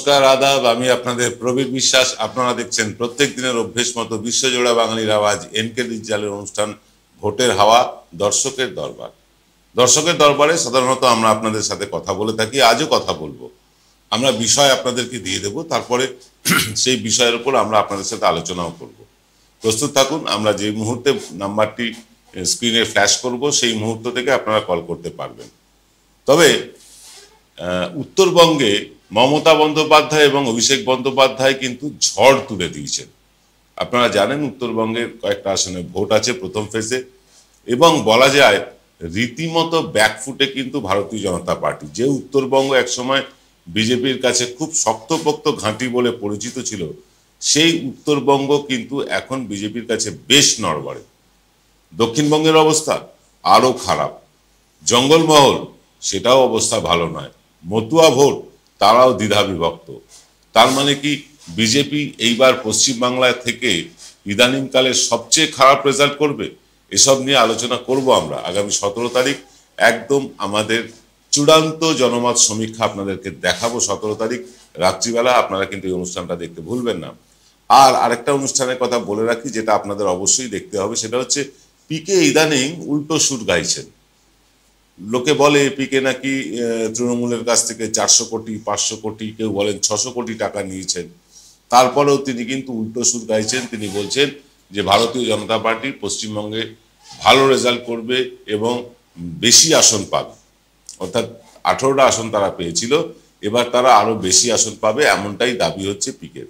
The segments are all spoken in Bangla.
নমস্কার আদাব আমি আপনাদের প্রবীর বিশ্বাস আপনারা দেখছেন প্রত্যেক দিনের অভ্যেস মতো বিশ্বজোড়া বাঙালির আওয়াজ এন কে ডিজিটালের অনুষ্ঠান ভোটের হাওয়া দর্শকের দরবার দর্শকের দরবারে সাধারণত আমরা আপনাদের সাথে কথা বলে থাকি আজও কথা বলবো আমরা বিষয় আপনাদেরকে দিয়ে দেব তারপরে সেই বিষয়ের উপর আমরা আপনাদের সাথে আলোচনাও করব প্রস্তুত থাকুন আমরা যে মুহূর্তে নাম্বারটি স্ক্রিনে ফ্ল্যাশ করব সেই মুহূর্ত থেকে আপনারা কল করতে পারবেন তবে উত্তরবঙ্গে মমতা বন্দ্যোপাধ্যায় এবং অভিষেক বন্দ্যোপাধ্যায় কিন্তু ঝড় তুলে দিয়েছেন আপনারা জানেন উত্তরবঙ্গের কয়েকটা আসনে ভোট আছে প্রথম ফেসে এবং বলা যায় রীতিমতো ব্যাকফুটে কিন্তু ভারতীয় জনতা পার্টি যে উত্তরবঙ্গ একসময় বিজেপির কাছে খুব শক্তপোক্ত ঘাঁটি বলে পরিচিত ছিল সেই উত্তরবঙ্গ কিন্তু এখন বিজেপির কাছে বেশ নড়বড়ে দক্ষিণবঙ্গের অবস্থা আরও খারাপ জঙ্গলমহল সেটাও অবস্থা ভালো নয় মতুয়া ভোট তারাও দ্বিধা বিভক্ত তার মানে কি বিজেপি এইবার পশ্চিমবাংলায় থেকে ইদানিংকালে সবচেয়ে খারাপ রেজাল্ট করবে এসব নিয়ে আলোচনা করব আমরা আগামী সতেরো তারিখ একদম আমাদের চূড়ান্ত জনমত সমীক্ষা আপনাদেরকে দেখাবো সতেরো তারিখ রাত্রিবেলা আপনারা কিন্তু এই অনুষ্ঠানটা দেখতে ভুলবেন না আর আরেকটা অনুষ্ঠানের কথা বলে রাখি যেটা আপনাদের অবশ্যই দেখতে হবে সেটা হচ্ছে পিকে ইদানিং উল্টো সুর গাইছেন লোকে বলে পিকে নাকি তৃণমূলের কাছ থেকে চারশো কোটি পাঁচশো কোটি কেউ বলেন ছশো কোটি টাকা নিয়েছেন তারপরেও তিনি কিন্তু উল্টো সুর গাইছেন তিনি বলছেন যে ভারতীয় জনতা পার্টি পশ্চিমবঙ্গে ভালো রেজাল্ট করবে এবং বেশি আসন পাবে অর্থাৎ আঠেরোটা আসন তারা পেয়েছিল এবার তারা আরও বেশি আসন পাবে এমনটাই দাবি হচ্ছে পিকের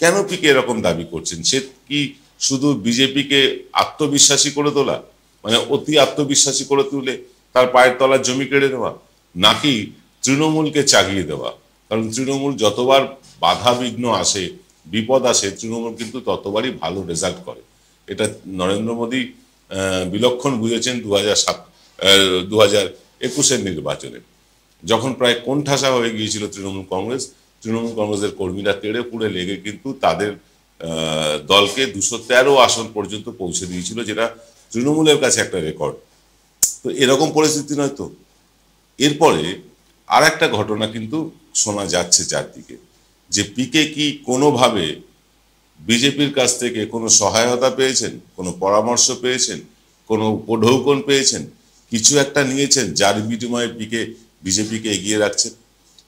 কেন পিকে এরকম দাবি করছেন সে কি শুধু বিজেপিকে আত্মবিশ্বাসী করে তোলা মানে অতি আত্মবিশ্বাসী করে তুলে তার পায়ের তলার জমি কেড়ে নেওয়া নাকি তৃণমূলকে চাগিয়ে দেওয়া কারণ তৃণমূল যতবার বাধা বিঘ্ন আসে বিপদ আসে তৃণমূল কিন্তু ততবারই ভালো রেজাল্ট করে এটা নরেন্দ্র মোদী বিলক্ষণ বুঝেছেন দু হাজার সাত দু হাজার একুশের নির্বাচনে যখন প্রায় কোণঠাসা হয়ে গিয়েছিল তৃণমূল কংগ্রেস তৃণমূল কংগ্রেসের কর্মীরা তেড়ে পুড়ে লেগে কিন্তু তাদের দলকে দুশো তেরো আসন পর্যন্ত পৌঁছে দিয়েছিল যেটা তৃণমূলের কাছে একটা রেকর্ড তো এরকম পরিস্থিতি নয় তো এরপরে আর একটা ঘটনা কিন্তু শোনা যাচ্ছে চারদিকে যে পিকে কি কোনোভাবে বিজেপির কাছ থেকে কোনো সহায়তা পেয়েছেন কোনো পরামর্শ পেয়েছেন কোনো উপঢৌকন পেয়েছেন কিছু একটা নিয়েছেন যার বিনিময়ে পিকে বিজেপিকে এগিয়ে রাখছেন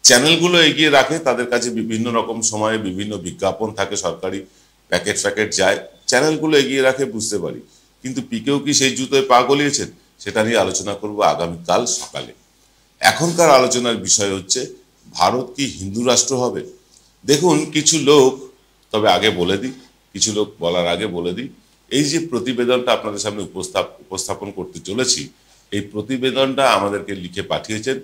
চ্যানেলগুলো এগিয়ে রাখে তাদের কাছে বিভিন্ন রকম সময়ে বিভিন্ন বিজ্ঞাপন থাকে সরকারি প্যাকেট ফ্যাকেট যায় চ্যানেলগুলো এগিয়ে রাখে বুঝতে পারি কিন্তু পিকেও কি সেই জুতোয় পা গলিয়েছেন সেটা নিয়ে আলোচনা করব আগামীকাল সকালে এখনকার আলোচনার বিষয় হচ্ছে ভারত কি হিন্দু রাষ্ট্র হবে দেখুন কিছু লোক তবে আগে বলে দিই কিছু লোক বলার আগে বলে দিই এই যে প্রতিবেদনটা আপনাদের সামনে উপস্থাপন করতে চলেছি এই প্রতিবেদনটা আমাদেরকে লিখে পাঠিয়েছেন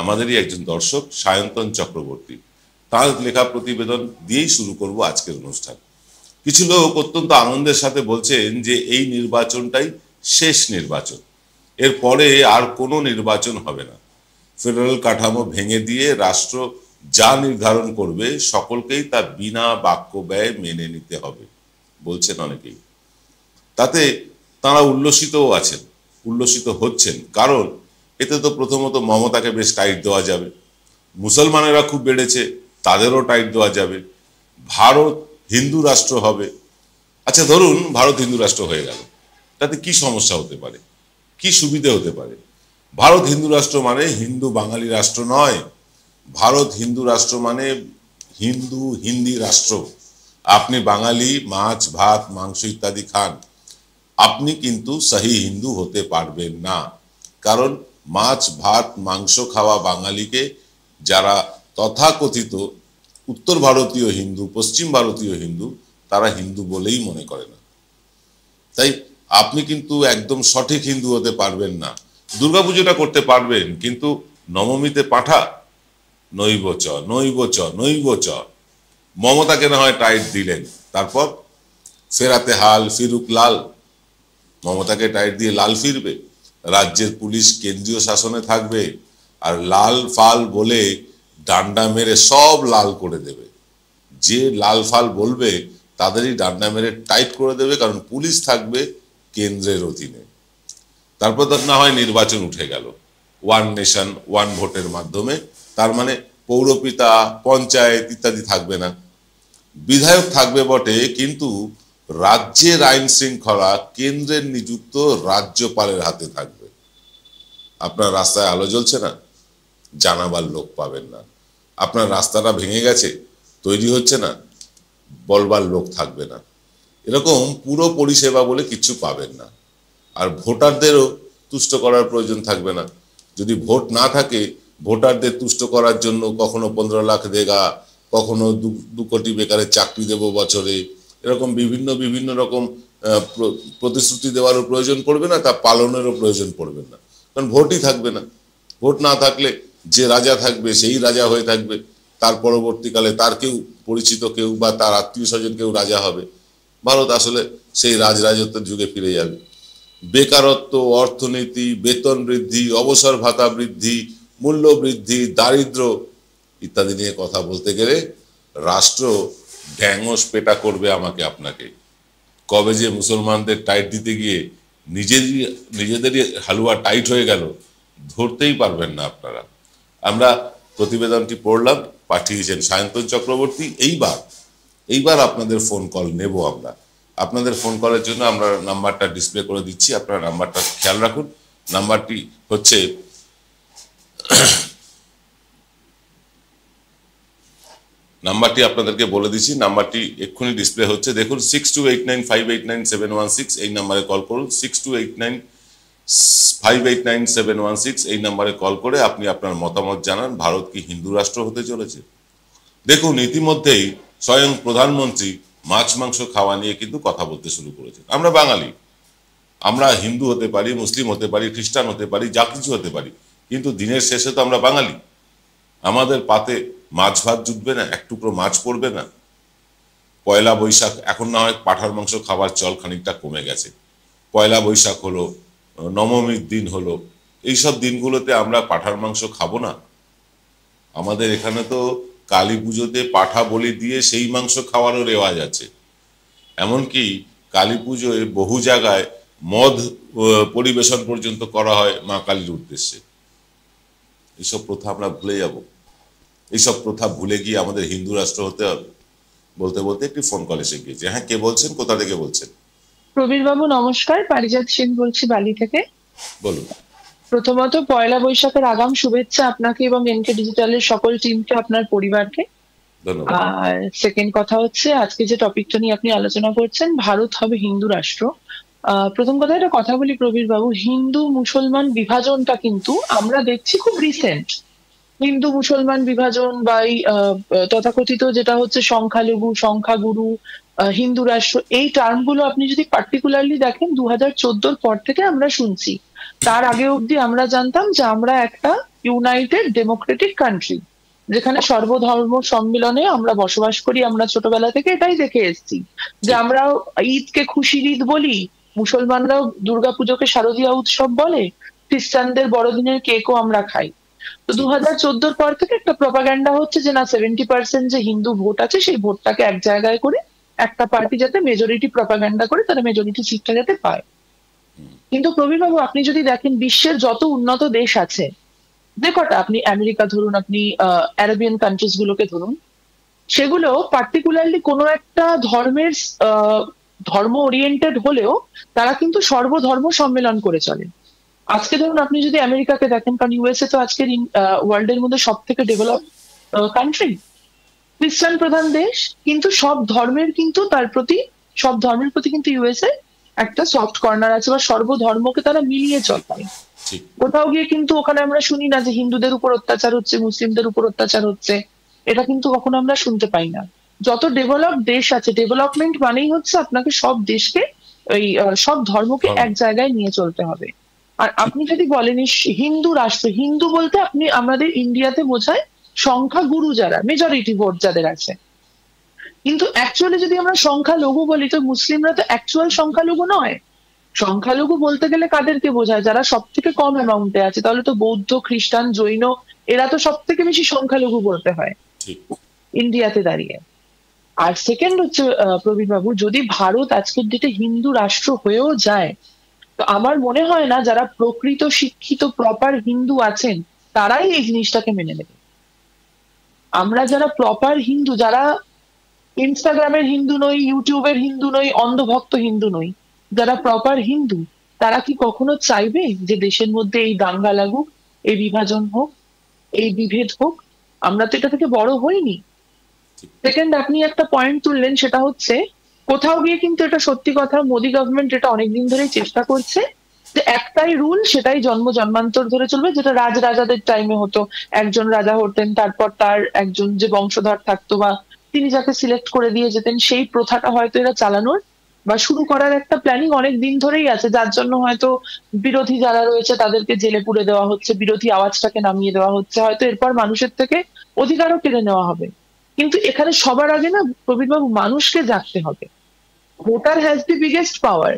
আমাদেরই একজন দর্শক সায়ন্তন চক্রবর্তী তার লেখা প্রতিবেদন দিয়েই শুরু করব আজকের অনুষ্ঠান কিছু লোক অত্যন্ত আনন্দের সাথে বলছেন যে এই নির্বাচনটাই শেষ নির্বাচন এরপরে আর কোনো নির্বাচন হবে না ফেডারেল কাঠামো ভেঙে দিয়ে রাষ্ট্র যা নির্ধারণ করবে সকলকেই তা বিনা বাক্য ব্যয় মেনে নিতে হবে বলছেন অনেকেই তাতে তারা উল্লসিতও আছেন উল্লসিত হচ্ছেন কারণ এতে তো প্রথমত মমতাকে বেশ টাইট দেওয়া যাবে মুসলমানেরা খুব বেড়েছে তাদেরও টাইট দেওয়া যাবে ভারত হিন্দু রাষ্ট্র হবে আচ্ছা ধরুন ভারত হিন্দু রাষ্ট্র হয়ে গেল তাতে কি সমস্যা হতে পারে কি সুবিধে হতে পারে ভারত হিন্দু রাষ্ট্র মানে হিন্দু বাঙালি রাষ্ট্র নয় ভারত হিন্দু রাষ্ট্র মানে হিন্দু হিন্দি রাষ্ট্র আপনি বাঙালি মাছ ভাত মাংস ইত্যাদি খান আপনি কিন্তু সাহি হিন্দু হতে পারবেন না কারণ মাছ ভাত মাংস খাওয়া বাঙালিকে যারা তথাকথিত উত্তর ভারতীয় হিন্দু পশ্চিম ভারতীয় হিন্দু তারা হিন্দু বলেই মনে করে না তাই আপনি কিন্তু একদম সঠিক হিন্দু হতে পারবেন না দুর্গাপুজোটা করতে পারবেন কিন্তু নবমীতে পাঠা নৈব নৈব চ চ নৈব চ মমতাকে না হয় টাইট দিলেন তারপর ফেরাতে হাল ফিরুক লাল মমতাকে টাইট দিয়ে লাল ফিরবে রাজ্যের পুলিশ কেন্দ্রীয় শাসনে থাকবে আর লাল ফাল বলে ডান্ডা মেরে সব লাল করে দেবে যে লাল ফাল বলবে তাদেরই ডান্ডা মেরে টাইট করে দেবে কারণ পুলিশ থাকবে কেন্দ্রের অধীনে তারপর না হয় নির্বাচন উঠে গেল ওয়ান নেশন ওয়ান ভোটের মাধ্যমে তার মানে পৌরপিতা পঞ্চায়েত ইত্যাদি থাকবে না বিধায়ক থাকবে বটে কিন্তু রাজ্যের আইন শৃঙ্খলা কেন্দ্রের নিযুক্ত রাজ্যপালের হাতে থাকবে আপনার রাস্তায় আলো জ্বলছে না জানাবার লোক পাবেন না আপনার রাস্তাটা ভেঙে গেছে তৈরি হচ্ছে না বলবার লোক থাকবে না এরকম পুরো পরিষেবা বলে কিচ্ছু পাবেন না আর ভোটারদেরও তুষ্ট করার প্রয়োজন থাকবে না যদি ভোট না থাকে ভোটারদের তুষ্ট করার জন্য কখনো পনেরো লাখ দেগা কখনো দু কোটি বেকারের চাকরি দেব বছরে এরকম বিভিন্ন বিভিন্ন রকম প্রতিশ্রুতি দেওয়ারও প্রয়োজন পড়বে না তা পালনেরও প্রয়োজন পড়বে না কারণ ভোটই থাকবে না ভোট না থাকলে যে রাজা থাকবে সেই রাজা হয়ে থাকবে তার পরবর্তীকালে তার কেউ পরিচিত কেউ বা তার আত্মীয় স্বজন কেউ রাজা হবে ভারত আসলে সেই রাজরাজত্বের যুগে ফিরে যাবে বেকারত্ব অর্থনীতি বেতন বৃদ্ধি অবসর ভাতা বৃদ্ধি মূল্য বৃদ্ধি দারিদ্র ইত্যাদি নিয়ে কথা বলতে গেলে রাষ্ট্র ড্যাংস পেটা করবে আমাকে আপনাকে কবে যে মুসলমানদের টাইট দিতে গিয়ে নিজেরই নিজেদেরই হালুয়া টাইট হয়ে গেল ধরতেই পারবেন না আপনারা আমরা প্রতিবেদনটি পড়লাম পাঠিয়েছেন সায়ন্তন চক্রবর্তী এইবার এইবার আপনাদের ফোন কল নেব আমরা আপনাদের ফোন কলের জন্য আমরা নাম্বারটা ডিসপ্লে করে দিচ্ছি আপনারা নাম্বারটা খেয়াল রাখুন নাম্বারটি হচ্ছে নাম্বারটি আপনাদেরকে বলে দিচ্ছি নাম্বারটি এক্ষুনি ডিসপ্লে হচ্ছে দেখুন six two eight nine five eight nine seven one six এই নাম্বারে কল করুন six two eight nine five eight nine seven one six এই নাম্বারে কল করে আপনি আপনার মতামত জানান ভারত কি হিন্দু রাষ্ট্র হতে চলেছে দেখুন ইতিমধ্যেই স্বয়ং প্রধানমন্ত্রী মাছ মাংস খাওয়া নিয়ে কিন্তু কথা বলতে শুরু করেছেন আমরা বাঙালি আমরা হিন্দু হতে পারি মুসলিম হতে পারি খ্রিস্টান হতে পারি যা কিছু হতে পারি কিন্তু দিনের শেষে তো আমরা বাঙালি আমাদের পাতে মাছ ভাত জুটবে না এক টুকরো মাছ পড়বে না পয়লা বৈশাখ এখন না হয় পাঠার মাংস খাবার চল খানিকটা কমে গেছে পয়লা বৈশাখ হলো নবমীর দিন হলো এইসব দিনগুলোতে আমরা পাঠার মাংস খাবো না আমাদের এখানে তো কালী পুজোতে পাঠা বলি দিয়ে সেই মাংস খাওয়ারও রেওয়াজ আছে এমনকি কালী পুজোয় বহু জায়গায় মদ পরিবেশন পর্যন্ত করা হয় মা কালীর উদ্দেশ্যে এইসব প্রথা আমরা ভুলে যাব এইসব প্রথা ভুলে গিয়ে আমাদের হিন্দু রাষ্ট্র হতে হবে বলতে বলতে একটি ফোন কল এসে গিয়েছে হ্যাঁ কে বলছেন কোথা থেকে বলছেন প্রবীর বাবু নমস্কার পারিজাত সেন বলছি বালি থেকে বলুন প্রথমত পয়লা বৈশাখের আগাম শুভেচ্ছা আপনাকে এবং এনকে ডিজিটালের সকল টিমকে আপনার পরিবারকে আর সেকেন্ড কথা হচ্ছে আজকে যে টপিকটা নিয়ে আপনি আলোচনা করছেন ভারত হবে হিন্দু রাষ্ট্র প্রথম কথা এটা কথা বলি প্রবীর বাবু হিন্দু মুসলমান বিভাজনটা কিন্তু আমরা দেখছি খুব রিসেন্ট হিন্দু মুসলমান বিভাজন বা এই তথাকথিত যেটা হচ্ছে সংখ্যালঘু সংখ্যাগুরু হিন্দু রাষ্ট্র এই টার্মগুলো আপনি যদি পার্টিকুলারলি দেখেন দু হাজার পর থেকে আমরা শুনছি তার আগে অব্দি আমরা জানতাম যে আমরা একটা ইউনাইটেড ডেমোক্রেটিক কান্ট্রি যেখানে সর্বধর্ম সম্মিলনে আমরা বসবাস করি আমরা ছোটবেলা থেকে এটাই দেখে এসেছি যে আমরা ঈদকে খুশির ঈদ বলি মুসলমানরাও দুর্গাপুজোকে শারদীয় উৎসব বলে খ্রিস্টানদের বড়দিনের কেকও আমরা খাই তো দু হাজার চোদ্দোর পর থেকে একটা প্রপাগ্যান্ডা হচ্ছে যে না সেভেন্টি পার্সেন্ট যে হিন্দু ভোট আছে সেই ভোটটাকে এক জায়গায় করে একটা পার্টি যাতে মেজরিটি প্রপাগ্যান্ডা করে তারা মেজরিটি সিটটা যাতে পায় কিন্তু প্রবীণবাবু আপনি যদি দেখেন বিশ্বের যত উন্নত দেশ আছে যে কটা আপনি আমেরিকা ধরুন আপনি আরবিয়ান কান্ট্রিজ গুলোকে ধরুন সেগুলো পার্টিকুলারলি কোনো একটা ধর্মের ধর্ম ওরিয়েন্টেড হলেও তারা কিন্তু সর্বধর্ম সম্মেলন করে চলে আজকে ধরুন আপনি যদি আমেরিকাকে দেখেন কারণ ইউএসএ তো আজকের ওয়ার্ল্ড এর মধ্যে সব থেকে ডেভেলপ কান্ট্রি খ্রিস্টান প্রধান দেশ কিন্তু সব ধর্মের কিন্তু তার প্রতি সব ধর্মের প্রতি কিন্তু ইউএসএ একটা সফট কর্নার আছে বা সর্বধর্মকে তারা মিলিয়ে চলে কোথাও গিয়ে কিন্তু ওখানে আমরা শুনি না যে হিন্দুদের উপর অত্যাচার হচ্ছে মুসলিমদের উপর অত্যাচার হচ্ছে এটা কিন্তু কখনো আমরা শুনতে পাই না যত ডেভেলপ দেশ আছে ডেভেলপমেন্ট মানেই হচ্ছে আপনাকে সব দেশকে ওই সব ধর্মকে এক জায়গায় নিয়ে চলতে হবে আর আপনি যদি বলেন হিন্দু রাষ্ট্র হিন্দু বলতে আপনি আমাদের ইন্ডিয়াতে বোঝায় সংখ্যা গুরু যারা মেজরিটি ভোট যাদের আছে কিন্তু অ্যাকচুয়ালি যদি আমরা সংখ্যালঘু বলি তো মুসলিমরা তো অ্যাকচুয়াল সংখ্যালঘু নয় সংখ্যালঘু বলতে গেলে কাদেরকে বোঝায় যারা সব থেকে কম অ্যামাউন্টে আছে তাহলে তো বৌদ্ধ খ্রিস্টান জৈন এরা তো সব থেকে বেশি সংখ্যালঘু বলতে হয় ইন্ডিয়াতে দাঁড়িয়ে আর সেকেন্ড হচ্ছে প্রবীণ বাবু যদি ভারত আজকের ডেটে হিন্দু রাষ্ট্র হয়েও যায় তো আমার মনে হয় না যারা প্রকৃত শিক্ষিত প্রপার হিন্দু আছেন তারাই এই জিনিসটাকে মেনে নেবে আমরা যারা প্রপার হিন্দু যারা ইনস্টাগ্রামের হিন্দু নই ইউটিউবের হিন্দু নই অন্ধভক্ত হিন্দু নই যারা প্রপার হিন্দু তারা কি কখনো চাইবে যে দেশের মধ্যে এই দাঙ্গা লাগুক এই বিভাজন হোক এই বিভেদ হোক আমরা তো এটা থেকে বড় হইনি সেকেন্ড আপনি একটা পয়েন্ট তুললেন সেটা হচ্ছে কোথাও গিয়ে কিন্তু এটা সত্যি কথা মোদি গভর্নমেন্ট এটা অনেকদিন ধরেই চেষ্টা করছে যে একটাই রুল সেটাই জন্ম জন্মান্তর ধরে চলবে যেটা রাজ রাজাদের টাইমে হতো একজন রাজা হতেন তারপর তার একজন যে বংশধর থাকতো বা তিনি যাকে সিলেক্ট করে দিয়ে যেতেন সেই প্রথাটা হয়তো এরা চালানোর বা শুরু করার একটা প্ল্যানিং অনেক দিন ধরেই আছে যার জন্য হয়তো বিরোধী যারা রয়েছে তাদেরকে জেলে পুড়ে দেওয়া হচ্ছে বিরোধী আওয়াজটাকে নামিয়ে দেওয়া হচ্ছে হয়তো এরপর মানুষের থেকে অধিকারও কেড়ে নেওয়া হবে কিন্তু এখানে সবার আগে না প্রবীরবাবু মানুষকে জাগতে হবে voter has the biggest power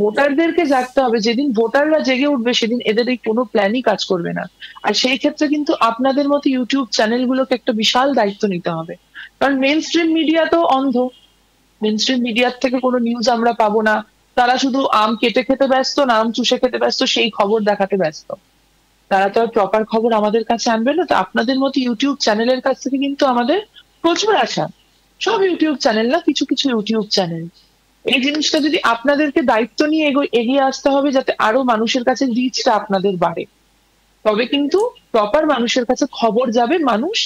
ভোটারদেরকে জাগতে হবে যেদিন ভোটাররা জেগে উঠবে সেদিন এদের এই কোনো প্ল্যানই কাজ করবে না আর সেই ক্ষেত্রে কিন্তু আপনাদের মতো ইউটিউব চ্যানেলগুলোকে একটা বিশাল দায়িত্ব নিতে হবে কারণ মেন স্ট্রিম মিডিয়া তো অন্ধ মেন স্ট্রিম মিডিয়ার থেকে কোনো নিউজ আমরা পাবো না তারা শুধু আম কেটে খেতে ব্যস্ত না আম চুষে খেতে ব্যস্ত সেই খবর দেখাতে ব্যস্ত তারা তো আর প্রপার খবর আমাদের কাছে আনবে না তো আপনাদের মতো ইউটিউব চ্যানেলের কাছ থেকে কিন্তু আমাদের প্রচুর আশা সব ইউটিউব চ্যানেল না কিছু কিছু ইউটিউব চ্যানেল এই জিনিসটা যদি আপনাদেরকে দায়িত্ব নিয়ে এগিয়ে আসতে হবে যাতে আরো মানুষের কাছে রিচটা আপনাদের বাড়ে তবে কিন্তু প্রপার মানুষের কাছে খবর যাবে মানুষ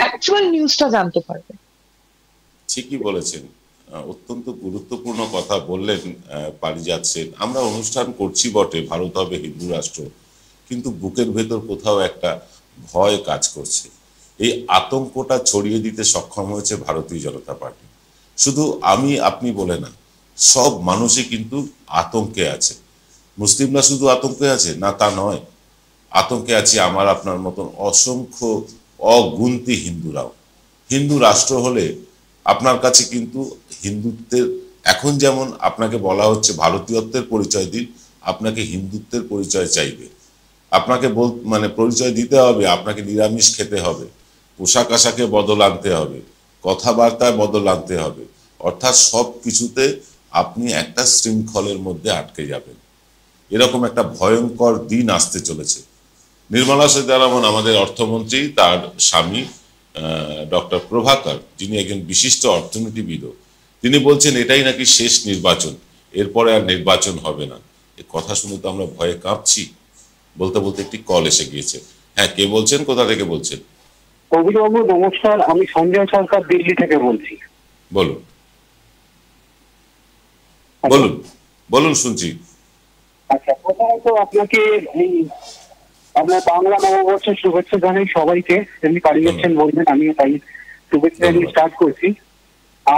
অ্যাকচুয়াল নিউজটা জানতে পারবে ঠিকই বলেছেন অত্যন্ত গুরুত্বপূর্ণ কথা বললেন পারিজাত সেন আমরা অনুষ্ঠান করছি বটে ভারত হবে হিন্দু রাষ্ট্র কিন্তু বুকের ভেতর কোথাও একটা ভয় কাজ করছে এই আতঙ্কটা ছড়িয়ে দিতে সক্ষম হয়েছে ভারতীয় জনতা পার্টি শুধু আমি আপনি বলে না সব মানুষই কিন্তু আতঙ্কে আছে মুসলিমরা শুধু আতঙ্কে আছে না তা নয় আতঙ্কে আছে আমার আপনার মতন অসংখ্য অগুন্তি হিন্দুরাও হিন্দু রাষ্ট্র হলে আপনার কাছে কিন্তু হিন্দুত্বের এখন যেমন আপনাকে বলা হচ্ছে ভারতীয়ত্বের পরিচয় দিন আপনাকে হিন্দুত্বের পরিচয় চাইবে আপনাকে বল মানে পরিচয় দিতে হবে আপনাকে নিরামিষ খেতে হবে পোশাক আশাকে বদল আনতে হবে কথাবার্তায় বদল আনতে হবে অর্থাৎ সব কিছুতে আপনি একটা শৃঙ্খলের মধ্যে আটকে যাবেন এরকম একটা ভয়ঙ্কর দিন আসতে চলেছে নির্মলা সীতারামন আমাদের অর্থমন্ত্রী তার স্বামী ডক্টর প্রভাকর যিনি একজন বিশিষ্ট অর্থনীতিবিদ তিনি বলছেন এটাই নাকি শেষ নির্বাচন এরপরে আর নির্বাচন হবে না এ কথা শুনে তো আমরা ভয়ে কাঁপছি বলতে বলতে একটি কল এসে গিয়েছে হ্যাঁ কে বলছেন কোথা থেকে বলছেন কবিরবাবু নমস্কার আমি সঞ্জয় সরকার দিল্লি থেকে বলছি বলুন বলুন বলুন শুনছি আচ্ছা প্রথমত আপনাকে আপনার বাংলা নববর্ষের শুভেচ্ছা জানাই সবাইকে যেমনি পালিয়ে যাচ্ছেন বলবেন আমিও তাই শুভেচ্ছা নিয়ে স্টার্ট করছি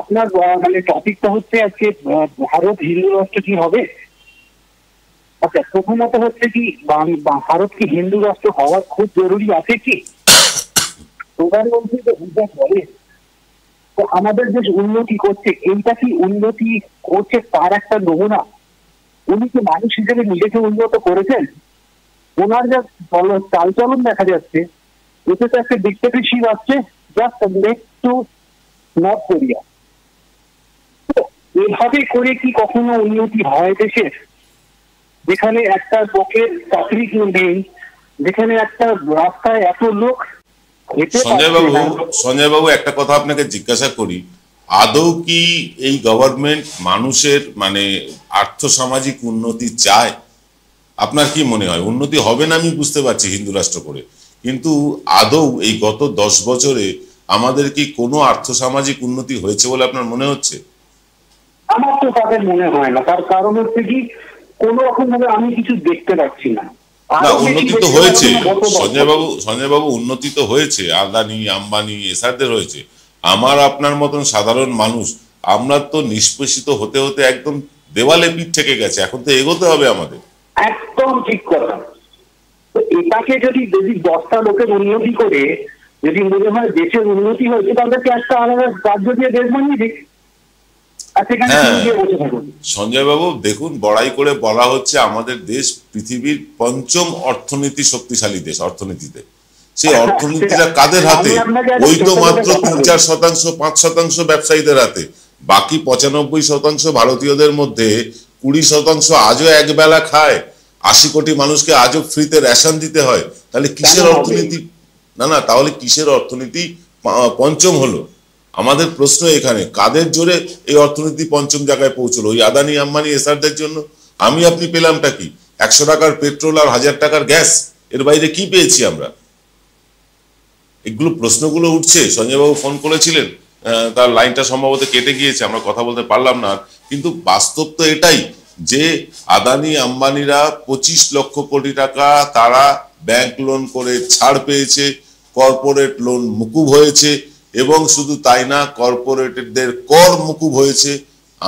আপনার মানে টপিকটা হচ্ছে আজকে ভারত হিন্দু রাষ্ট্র কি হবে আচ্ছা প্রথমত হচ্ছে কি ভারত কি হিন্দু রাষ্ট্র হওয়ার খুব জরুরি আছে কি প্রধানমন্ত্রী যে হিসাব বলে তো আমাদের দেশ উন্নতি করছে এইটা কি উন্নতি করছে তার একটা নমুনা উনি কি মানুষ হিসেবে নিজেকে উন্নত করেছেন ওনার যা চালচলন দেখা যাচ্ছে এতে তো একটা ডিক্টেটরশিপ আসছে just next to North Korea এভাবে করে কি কখনো উন্নতি হয় দেশে যেখানে একটা লোকের চাকরি নেই যেখানে একটা রাস্তায় এত লোক সঞ্জয়বাবু সঞ্জয়বাবু একটা কথা আপনাকে জিজ্ঞাসা করি আদৌ কি এই গভর্নমেন্ট মানুষের মানে আর্থসামাজিক উন্নতি চায় আপনার কি মনে হয় উন্নতি হবে না আমি বুঝতে পারছি হিন্দু রাষ্ট্র করে কিন্তু আদৌ এই গত দশ বছরে আমাদের কি কোনো আর্থসামাজিক উন্নতি হয়েছে বলে আপনার মনে হচ্ছে আমার তো তাদের মনে হয় না তার কারণ হচ্ছে কি কোন রকম ভাবে আমি কিছু দেখতে পাচ্ছি না না উন্নতি তো হয়েছে সঞ্জয়বাবু সঞ্জয়বাবু উন্নতি তো হয়েছে আদানি আম্বানি এসারদের হয়েছে আমার আপনার মতন সাধারণ মানুষ আমরা তো নিষ্পেষিত হতে হতে একদম দেওয়ালে পিঠ থেকে গেছে এখন তো এগোতে হবে আমাদের একদম ঠিক কথা তো এটাকে যদি যদি দশটা লোকের উন্নতি করে যদি মনে হয় দেশের উন্নতি হয়েছে তাদেরকে একটা আলাদা রাজ্য দিয়ে দেশ বানিয়ে দিক সঞ্জয় বাবু দেখুন বড়াই করে বলা হচ্ছে আমাদের দেশ পৃথিবীর পঞ্চম অর্থনীতি শক্তিশালী দেশ অর্থনীতিতে সেই আচ্ছা, অর্থনীতিটা কাদের হাতে ওই তো মাত্র তিন চার শতাংশ পাঁচ শতাংশ ব্যবসায়ীদের হাতে বাকি পঁচানব্বই শতাংশ ভারতীয়দের মধ্যে কুড়ি শতাংশ আজও একবেলা খায় আশি কোটি মানুষকে আজও ফ্রিতে রেশন দিতে হয় তাহলে কিসের অর্থনীতি না না তাহলে কিসের অর্থনীতি পঞ্চম হলো আমাদের প্রশ্ন এখানে কাদের জোরে এই অর্থনীতি পঞ্চম জায়গায় পৌঁছলো ওই আদানি আম্বানি এসারদের জন্য আমি আপনি পেলামটা কি একশো টাকার পেট্রোল আর হাজার টাকার গ্যাস এর বাইরে কি পেয়েছি আমরা এগুলো প্রশ্নগুলো উঠছে সঞ্জয়বাবু ফোন করেছিলেন তার লাইনটা সম্ভবত কেটে গিয়েছে আমরা কথা বলতে পারলাম না কিন্তু বাস্তব তো এটাই যে আদানি আম্বানিরা পঁচিশ লক্ষ কোটি টাকা তারা ব্যাংক লোন করে ছাড় পেয়েছে কর্পোরেট লোন মুকুব হয়েছে এবং শুধু তাই না কর্পোরেটদের কর মুকুব হয়েছে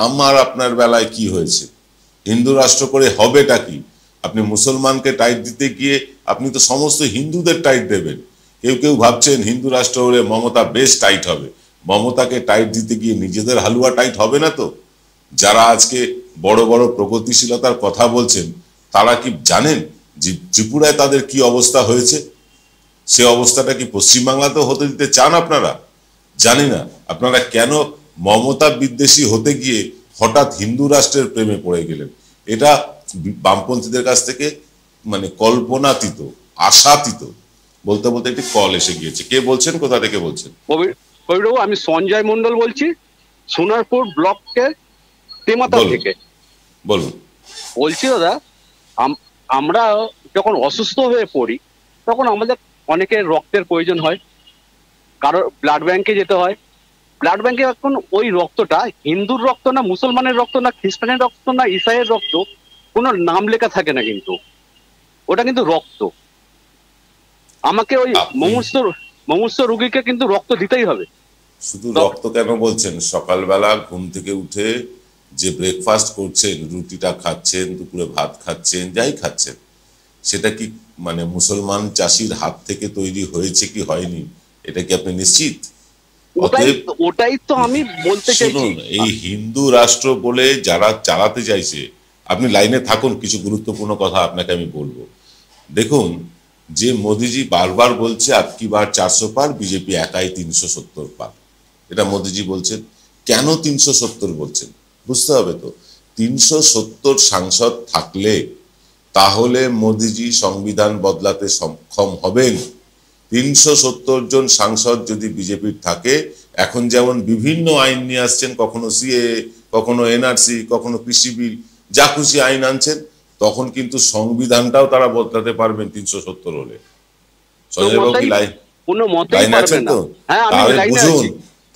আমার আপনার বেলায় কি হয়েছে হিন্দু রাষ্ট্র করে হবেটা কি আপনি মুসলমানকে টাইট দিতে গিয়ে আপনি তো সমস্ত হিন্দুদের টাইট দেবেন কেউ কেউ ভাবছেন হিন্দু রাষ্ট্র হলে মমতা বেশ টাইট হবে মমতাকে টাইট দিতে গিয়ে নিজেদের হালুয়া টাইট হবে না তো যারা আজকে বড় বড় প্রগতিশীলতার কথা বলছেন তারা কি জানেন যে ত্রিপুরায় তাদের কি অবস্থা হয়েছে সে অবস্থাটা কি পশ্চিমবাংলাতেও হতে দিতে চান আপনারা জানি না আপনারা কেন মমতা বিদ্বেষী হতে গিয়ে হঠাৎ হিন্দু রাষ্ট্রের প্রেমে পড়ে গেলেন এটা বামপন্থীদের কাছ থেকে মানে কল্পনাতীত আশাতীত বলতে বলতে একটি কল এসে গিয়েছে কে বলছেন কোথা থেকে বলছেন কৈরব আমি সঞ্জয় মন্ডল বলছি সোনারপুর ব্লকের তেমাতা থেকে বলুন বলছি দাদা আমরা যখন অসুস্থ হয়ে পড়ি তখন আমাদের অনেকের রক্তের প্রয়োজন হয় কারো ব্লাড ব্যাংকে যেতে হয় ব্লাড ব্যাংকে এখন ওই রক্তটা হিন্দুর রক্ত না মুসলমানের রক্ত না খ্রিস্টানের রক্ত না ইসাইয়ের রক্ত কোনো নাম লেখা থাকে না কিন্তু ওটা কিন্তু রক্ত আমাকে ওই মমুস্ত মমুস্ত রুগীকে কিন্তু রক্ত দিতেই হবে শুধু রক্ত কেন বলছেন সকালবেলা ঘুম থেকে উঠে যে ব্রেকফাস্ট করছেন রুটিটা খাচ্ছেন দুপুরে ভাত খাচ্ছেন যাই খাচ্ছেন সেটা কি মানে মুসলমান চাষির হাত থেকে তৈরি হয়েছে কি হয়নি এটা কি আপনি নিশ্চিত ওটাই তো আমি বলতে চাইছি এই হিন্দু রাষ্ট্র বলে যারা চালাতে চাইছে আপনি লাইনে থাকুন কিছু গুরুত্বপূর্ণ কথা আপনাকে আমি বলবো দেখুন যে মোদিজি বারবার বলছে আপকি বার চারশো পার বিজেপি একাই তিনশো সত্তর পার এটা মোদিজি বলছেন কেন তিনশো সত্তর বলছেন বুঝতে হবে তো তিনশো সত্তর সাংসদ থাকলে তাহলে মোদিজি সংবিধান বদলাতে সক্ষম হবেন তিনশো সত্তর জন সাংসদ যদি বিজেপির থাকে এখন যেমন বিভিন্ন আইন নিয়ে আসছেন কখনো সিএ কখনো এনআরসি কখনো কৃষি বিল যা খুশি আইন আনছেন তখন কিন্তু সংবিধানটাও তারা বদলাতে পারবেন তিনশো সত্তর হলে সঞ্জয়বাবু কি লাইন লাইন আছেন তো হ্যাঁ, তাহলে বুঝুন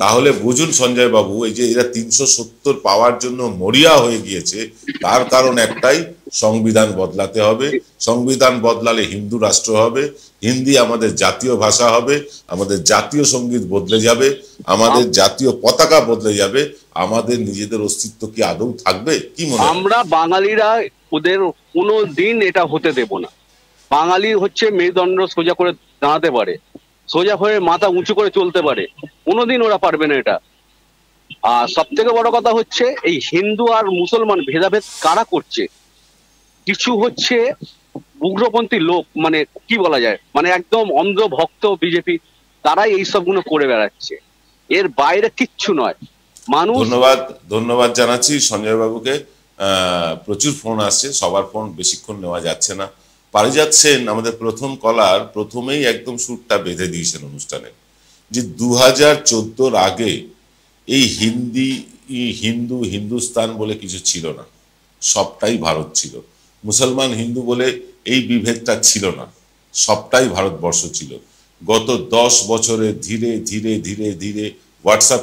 তাহলে বুঝুন সঞ্জয় বাবু এই যে এরা তিনশো সত্তর পাওয়ার জন্য মরিয়া হয়ে গিয়েছে তার কারণ একটাই সংবিধান বদলাতে হবে সংবিধান বদলালে হিন্দু রাষ্ট্র হবে হিন্দি আমাদের জাতীয় ভাষা হবে আমাদের জাতীয় সঙ্গীত বদলে যাবে আমাদের জাতীয় পতাকা বদলে যাবে আমাদের নিজেদের অস্তিত্ব কি আদৌ থাকবে কি মনে আমরা বাঙালিরা ওদের কোনো দিন এটা হতে দেব না বাঙালি হচ্ছে মেরুদণ্ড সোজা করে দাঁড়াতে পারে সোজা হয়ে মাথা উঁচু করে চলতে পারে কোনোদিন ওরা পারবে না এটা আর সব থেকে বড় কথা হচ্ছে এই হিন্দু আর মুসলমান ভেদাভেদ কারা করছে কিছু হচ্ছে উগ্রপন্থী লোক মানে কি বলা যায় মানে একদম অন্ধ ভক্ত বিজেপি তারাই এই সবগুলো করে বেড়াচ্ছে এর বাইরে কিচ্ছু নয় মানুষ ধন্যবাদ ধন্যবাদ জানাচ্ছি সঞ্জয় বাবুকে প্রচুর ফোন আসছে সবার ফোন বেশিক্ষণ নেওয়া যাচ্ছে না পারে যাচ্ছেন আমাদের প্রথম কলার প্রথমেই একদম সুরটা বেঁধে দিয়েছেন অনুষ্ঠানে যে দু হাজার আগে এই হিন্দি হিন্দু হিন্দুস্তান বলে কিছু ছিল না সবটাই ভারত ছিল মুসলমান হিন্দু বলে এই বিভেদটা ছিল না সবটাই ভারতবর্ষ ছিল গত দশ বছরে ধীরে ধীরে ধীরে ধীরে হোয়াটসঅ্যাপ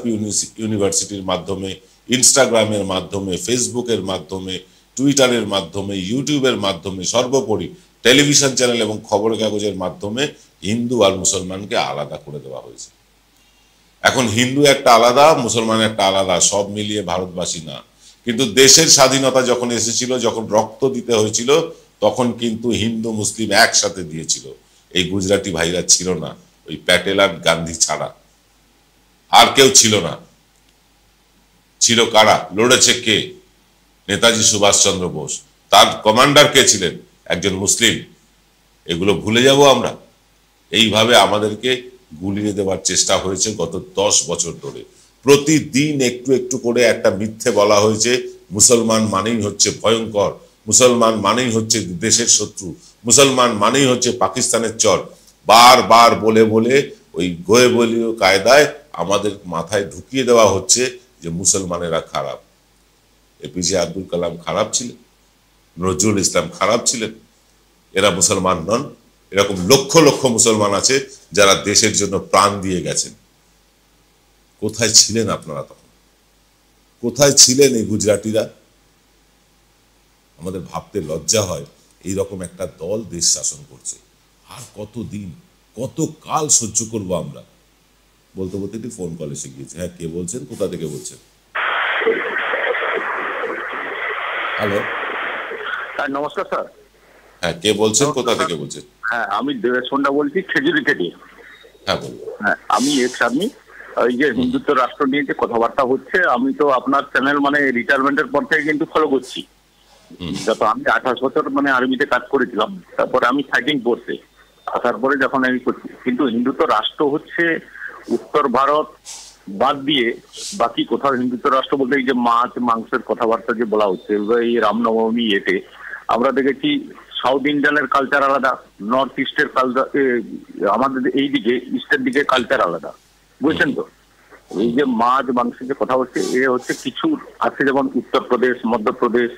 ইউনিভার্সিটির মাধ্যমে ইনস্টাগ্রামের মাধ্যমে ফেসবুকের মাধ্যমে টুইটারের মাধ্যমে ইউটিউবের মাধ্যমে সর্বোপরি টেলিভিশন চ্যানেল এবং খবর কাগজের মাধ্যমে হিন্দু আর মুসলমানকে আলাদা করে দেওয়া হয়েছে এখন হিন্দু একটা আলাদা মুসলমান একটা আলাদা সব মিলিয়ে ভারতবাসী না কিন্তু দেশের স্বাধীনতা যখন এসেছিল যখন রক্ত দিতে হয়েছিল তখন কিন্তু হিন্দু মুসলিম একসাথে দিয়েছিল এই গুজরাটি ভাইরা ছিল না ওই প্যাটেল আর গান্ধী ছাড়া আর কেউ ছিল না ছিল কারা লড়েছে কে নেতাজি সুভাষচন্দ্র বোস তার কমান্ডার কে ছিলেন একজন মুসলিম এগুলো ভুলে যাব আমরা এইভাবে আমাদেরকে গুলিয়ে দেওয়ার চেষ্টা হয়েছে গত দশ বছর ধরে প্রতিদিন একটু একটু করে একটা মিথ্যে বলা হয়েছে মুসলমান মানেই হচ্ছে ভয়ঙ্কর মুসলমান মানেই হচ্ছে দেশের শত্রু মুসলমান মানেই হচ্ছে পাকিস্তানের চর বার বার বলে বলে ওই বলিও কায়দায় আমাদের মাথায় ঢুকিয়ে দেওয়া হচ্ছে যে মুসলমানেরা খারাপ এপিজে আব্দুল কালাম খারাপ ছিলেন নজরুল ইসলাম খারাপ ছিলেন এরা মুসলমান নন এরকম লক্ষ লক্ষ মুসলমান আছে যারা দেশের জন্য প্রাণ দিয়ে গেছেন কোথায় ছিলেন আপনারা তখন কোথায় ছিলেন এই গুজরাটিরা আমাদের ভাবতে লজ্জা হয় এই রকম একটা দল দেশ শাসন করছে আর কত দিন কত কাল সহ্য করব আমরা বলতে বলতে একটি ফোন কল এসে গিয়েছে হ্যাঁ কে বলছেন কোথা থেকে বলছেন হ্যালো নমস্কার স্যার হ্যাঁ কে বলছেন কোথা থেকে বলছেন হ্যাঁ আমি দেবেশ বলছি খেজুরি থেকে হ্যাঁ বলুন হ্যাঁ আমি এক্স আর্মি যে হিন্দুত্ব রাষ্ট্র নিয়ে যে কথাবার্তা হচ্ছে আমি তো আপনার চ্যানেল মানে রিটায়ারমেন্টের পর থেকে কিন্তু ফলো করছি আমি আঠাশ বছর মানে আর্মিতে কাজ করেছিলাম তারপরে আমি ফাইটিং করতে আসার পরে যখন আমি করছি কিন্তু হিন্দুত্ব রাষ্ট্র হচ্ছে উত্তর ভারত বাদ দিয়ে বাকি কোথাও হিন্দুত্ব রাষ্ট্র বলতে এই যে মাছ মাংসের কথাবার্তা যে বলা হচ্ছে এই রামনবমী এতে আমরা দেখেছি সাউথ ইন্ডিয়ানের কালচার আলাদা নর্থ ইস্টের কালচার আমাদের এই দিকে ইস্টের দিকে কালচার আলাদা বুঝছেন তো এই যে মাছ মাংসের যে কথা বলছে এ হচ্ছে কিছু আছে যেমন উত্তরপ্রদেশ মধ্যপ্রদেশ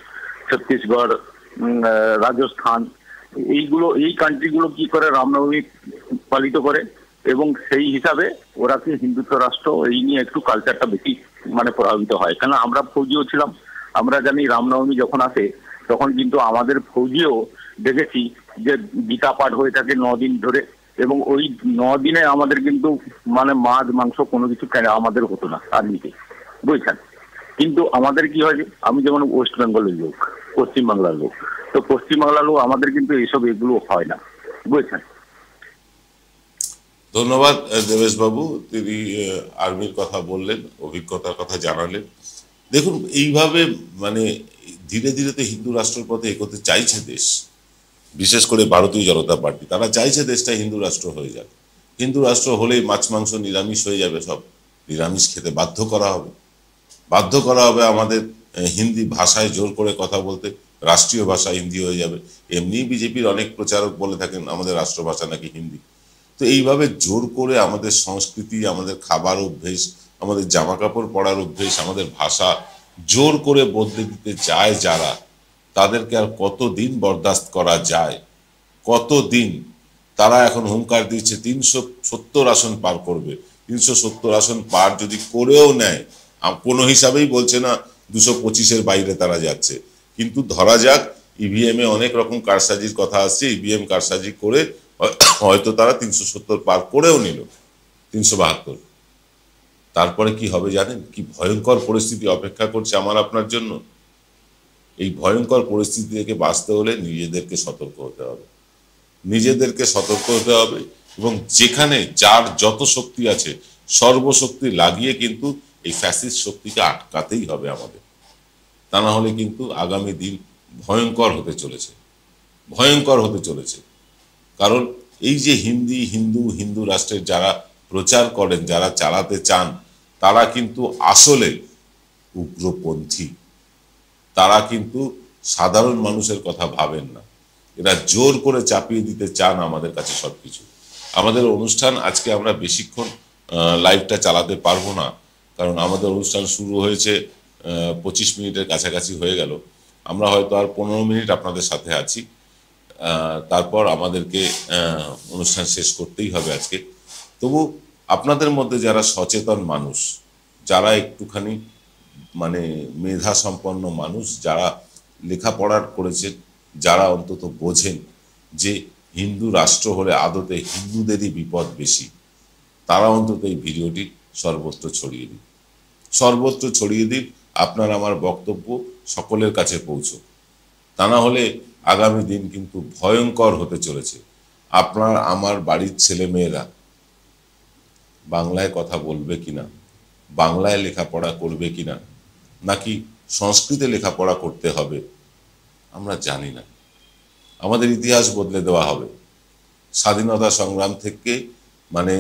ছত্তিশগড় রাজস্থান এইগুলো এই কান্ট্রিগুলো কি করে রামনবমী পালিত করে এবং সেই হিসাবে ওরা কি হিন্দুত্ব রাষ্ট্র এই নিয়ে একটু কালচারটা বেশি মানে প্রভাবিত হয় কেন আমরা ফৌজিও ছিলাম আমরা জানি রামনবমী যখন আসে তখন কিন্তু আমাদের ফৌজিও দেখেছি যে গীতা পাঠ হয়ে থাকে নদিন ধরে এবং ওই নদিনে আমাদের কিন্তু মানে মাছ মাংস কোনো কিছু কেনা আমাদের হতো না আর্মিতে বুঝছেন কিন্তু আমাদের কি হয় আমি যেমন ওয়েস্ট বেঙ্গলের লোক পশ্চিমবাংলার লোক তো পশ্চিমবাংলার লোক আমাদের কিন্তু এইসব এগুলো হয় না বুঝছেন ধন্যবাদ দেবেশ বাবু তিনি আর্মির কথা বললেন অভিজ্ঞতার কথা জানালেন দেখুন এইভাবে মানে ধীরে ধীরে তো হিন্দু রাষ্ট্রের পথে এগোতে চাইছে দেশ বিশেষ করে ভারতীয় জনতা পার্টি তারা চাইছে দেশটা হিন্দু রাষ্ট্র হয়ে যাক হিন্দু রাষ্ট্র হলেই মাছ মাংস নিরামিষ হয়ে যাবে সব নিরামিষ খেতে বাধ্য করা হবে বাধ্য করা হবে আমাদের হিন্দি ভাষায় জোর করে কথা বলতে রাষ্ট্রীয় ভাষা হিন্দি হয়ে যাবে এমনি বিজেপির অনেক প্রচারক বলে থাকেন আমাদের রাষ্ট্রভাষা নাকি হিন্দি তো এইভাবে জোর করে আমাদের সংস্কৃতি আমাদের খাবার অভ্যেস আমাদের জামা কাপড় পরার অভ্যেস আমাদের ভাষা জোর করে বদলে দিতে যায় যারা তাদেরকে আর কতদিন বরদাস্ত করা যায় কতদিন তারা এখন হুঙ্কার দিচ্ছে তিনশো সত্তর আসন পার করবে তিনশো সত্তর আসন পার যদি করেও নেয় কোনো হিসাবেই বলছে না দুশো পঁচিশের বাইরে তারা যাচ্ছে কিন্তু ধরা যাক ইভিএমে e অনেক রকম কারসাজির কথা আসছে ইভিএম e কারসাজি করে হয়তো তারা তিনশো সত্তর পার করেও নিল তিনশো বাহাত্তর তারপরে কি হবে জানেন কি ভয়ঙ্কর পরিস্থিতি অপেক্ষা করছে আমার আপনার জন্য এই ভয়ঙ্কর পরিস্থিতি থেকে বাঁচতে হলে নিজেদেরকে সতর্ক হতে হবে নিজেদেরকে সতর্ক হতে হবে এবং যেখানে যার যত শক্তি আছে সর্বশক্তি লাগিয়ে কিন্তু এই ফ্যাসিস শক্তিকে আটকাতেই হবে আমাদের তা না হলে কিন্তু আগামী দিন ভয়ঙ্কর হতে চলেছে ভয়ঙ্কর হতে চলেছে কারণ এই যে হিন্দি হিন্দু হিন্দু রাষ্ট্রের যারা প্রচার করেন যারা চালাতে চান তারা কিন্তু আসলে উগ্রপন্থী তারা কিন্তু সাধারণ মানুষের কথা ভাবেন না এরা জোর করে চাপিয়ে দিতে চান আমাদের কাছে সবকিছু আমাদের অনুষ্ঠান আজকে আমরা বেশিক্ষণ লাইভটা চালাতে পারবো না কারণ আমাদের অনুষ্ঠান শুরু হয়েছে পঁচিশ মিনিটের কাছাকাছি হয়ে গেল আমরা হয়তো আর পনেরো মিনিট আপনাদের সাথে আছি তারপর আমাদেরকে অনুষ্ঠান শেষ করতেই হবে আজকে তবু আপনাদের মধ্যে যারা সচেতন মানুষ যারা একটুখানি মানে মেধা সম্পন্ন মানুষ যারা লেখাপড়ার করেছেন যারা অন্তত বোঝেন যে হিন্দু রাষ্ট্র হলে আদতে হিন্দুদেরই বিপদ বেশি তারা অন্তত এই ভিডিওটি সর্বত্র ছড়িয়ে দিন সর্বত্র ছড়িয়ে দিন আপনার আমার বক্তব্য সকলের কাছে পৌঁছো তা না হলে আগামী দিন কিন্তু ভয়ঙ্কর হতে চলেছে আপনার আমার বাড়ির ছেলেমেয়েরা বাংলায় কথা বলবে কিনা বাংলায় লেখাপড়া করবে কিনা নাকি সংস্কৃতে লেখাপড়া করতে হবে আমরা জানি না আমাদের ইতিহাস বদলে দেওয়া হবে স্বাধীনতা সংগ্রাম থেকে মানে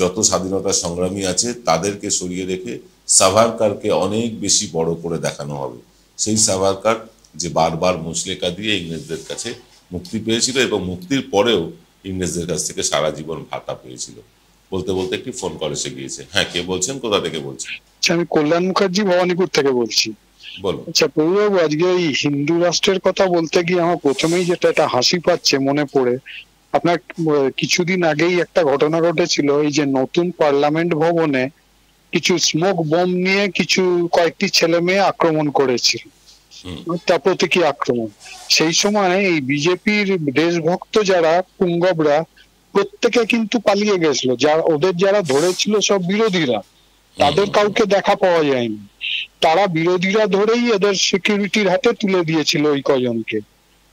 যত স্বাধীনতা সংগ্রামী আছে তাদেরকে সরিয়ে রেখে সাভারকারকে অনেক বেশি বড় করে দেখানো হবে সেই সাভারকার যে বারবার মুসলেকা দিয়ে ইংরেজদের কাছে মুক্তি পেয়েছিল এবং মুক্তির পরেও ইংরেজদের কাছ থেকে সারা জীবন ভাতা পেয়েছিল বলতে বলতে একটি ফোন কল এসে গিয়েছে হ্যাঁ কে বলছেন কোথা থেকে বলছেন আচ্ছা, আমি কল্যাণ মুখার্জি ভবানীপুর থেকে বলছি বলো আচ্ছা প্রভুবাবু আজকে এই হিন্দু রাষ্ট্রের কথা বলতে গিয়ে আমার প্রথমেই যেটা একটা হাসি পাচ্ছে মনে পড়ে আপনার কিছুদিন আগেই একটা ঘটনা ঘটেছিল এই যে নতুন পার্লামেন্ট ভবনে কিছু স্মোক বোম নিয়ে কিছু কয়েকটি ছেলে মেয়ে আক্রমণ করেছিল তা প্রতীকী আক্রমণ সেই সময় এই বিজেপির দেশভক্ত যারা পুঙ্গবরা প্রত্যেকে কিন্তু পালিয়ে গেছিল যারা ওদের যারা ধরেছিল সব বিরোধীরা তাদের কাউকে দেখা পাওয়া যায়নি তারা বিরোধীরা ধরেই এদের সিকিউরিটির হাতে তুলে দিয়েছিল ওই কজনকে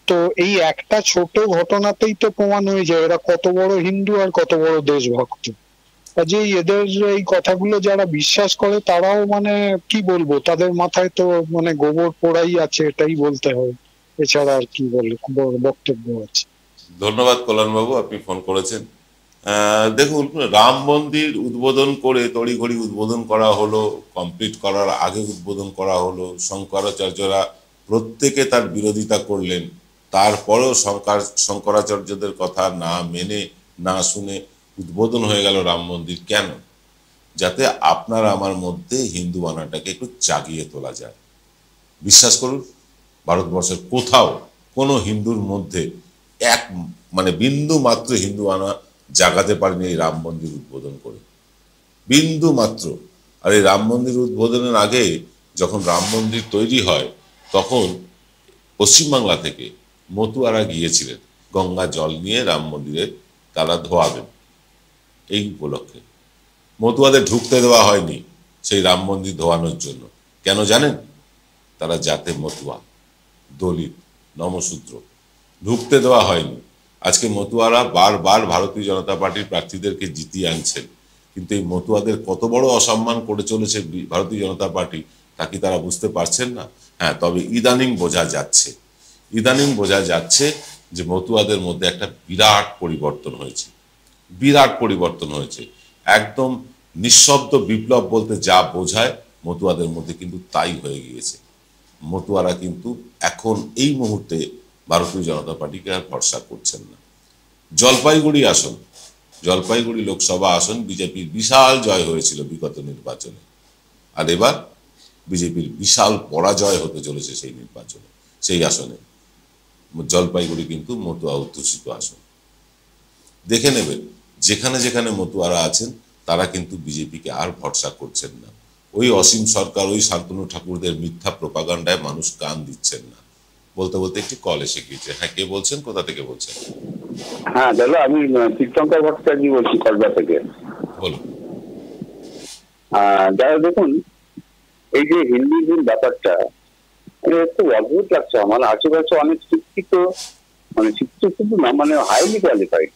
তো এই একটা ছোট ঘটনাতেই তো প্রমাণ হয়ে যায় এরা কত বড় হিন্দু আর কত বড় দেশভক্ত যে এদের এই কথাগুলো যারা বিশ্বাস করে তারাও মানে কি বলবো তাদের মাথায় তো মানে গোবর পোড়াই আছে এটাই বলতে হয় এছাড়া আর কি বলে বক্তব্য আছে ধন্যবাদ কল্যাণবাবু আপনি ফোন করেছেন দেখুন রাম মন্দির উদ্বোধন করে তড়িঘড়ি উদ্বোধন করা হলো কমপ্লিট করার আগে উদ্বোধন করা হলো শঙ্করাচার্যরা প্রত্যেকে তার বিরোধিতা করলেন তারপরেও শঙ্কর শঙ্করাচার্যদের কথা না মেনে না শুনে উদ্বোধন হয়ে গেল রাম মন্দির কেন যাতে আপনার আমার মধ্যে হিন্দু বানাটাকে একটু জাগিয়ে তোলা যায় বিশ্বাস করুন ভারতবর্ষের কোথাও কোনো হিন্দুর মধ্যে এক মানে বিন্দু মাত্র হিন্দু আনা জাগাতে পারেনি এই রাম মন্দির উদ্বোধন করে বিন্দু মাত্র আর এই রাম মন্দির উদ্বোধনের আগে যখন রাম মন্দির তৈরি হয় তখন পশ্চিমবাংলা থেকে মতুয়ারা গিয়েছিলেন গঙ্গা জল নিয়ে রাম মন্দিরে তারা ধোয়াবেন এই উপলক্ষে মতুয়াদের ঢুকতে দেওয়া হয়নি সেই রাম মন্দির ধোয়ানোর জন্য কেন জানেন তারা জাতে মতুয়া দলিত নমসূত্র ঢুকতে দেওয়া হয়নি আজকে মতুয়ারা বারবার ভারতীয় জনতা পার্টির প্রার্থীদেরকে জিতিয়ে আনছেন কিন্তু এই মতুয়াদের কত বড় অসম্মান করে চলেছে ভারতীয় জনতা পার্টি তা কি তারা বুঝতে পারছেন না হ্যাঁ তবে ইদানিং বোঝা যাচ্ছে ইদানিং বোঝা যাচ্ছে যে মতুয়াদের মধ্যে একটা বিরাট পরিবর্তন হয়েছে বিরাট পরিবর্তন হয়েছে একদম নিঃশব্দ বিপ্লব বলতে যা বোঝায় মতুয়াদের মধ্যে কিন্তু তাই হয়ে গিয়েছে মতুয়ারা কিন্তু এখন এই মুহূর্তে ভারতীয় জনতা পার্টিকে আর ভরসা করছেন না জলপাইগুড়ি আসন জলপাইগুড়ি লোকসভা আসন বিজেপির বিশাল জয় হয়েছিল বিগত নির্বাচনে আর এবার বিজেপির বিশাল পরাজয় হতে চলেছে সেই নির্বাচনে সেই আসনে জলপাইগুড়ি কিন্তু মতুয়া অধ্যুষিত আসন দেখে নেবেন যেখানে যেখানে মতুয়ারা আছেন তারা কিন্তু বিজেপিকে আর ভরসা করছেন না ওই অসীম সরকার ওই শান্তনু ঠাকুরদের মিথ্যা প্রপাগান্ডায় মানুষ কান দিচ্ছেন না বলতে বলতে একটি কল এসে গিয়েছে হ্যাঁ কে বলছেন কোথা থেকে বলছেন হ্যাঁ দাদা আমি তীর্থঙ্কর ভট্টাচার্য বলছি কলকাতা থেকে বলুন দাদা দেখুন এই যে দিন ব্যাপারটা একটু অদ্ভুত লাগছে আমার আশেপাশে অনেক শিক্ষিত মানে শিক্ষিত কিন্তু না মানে হাইলি কোয়ালিফাইড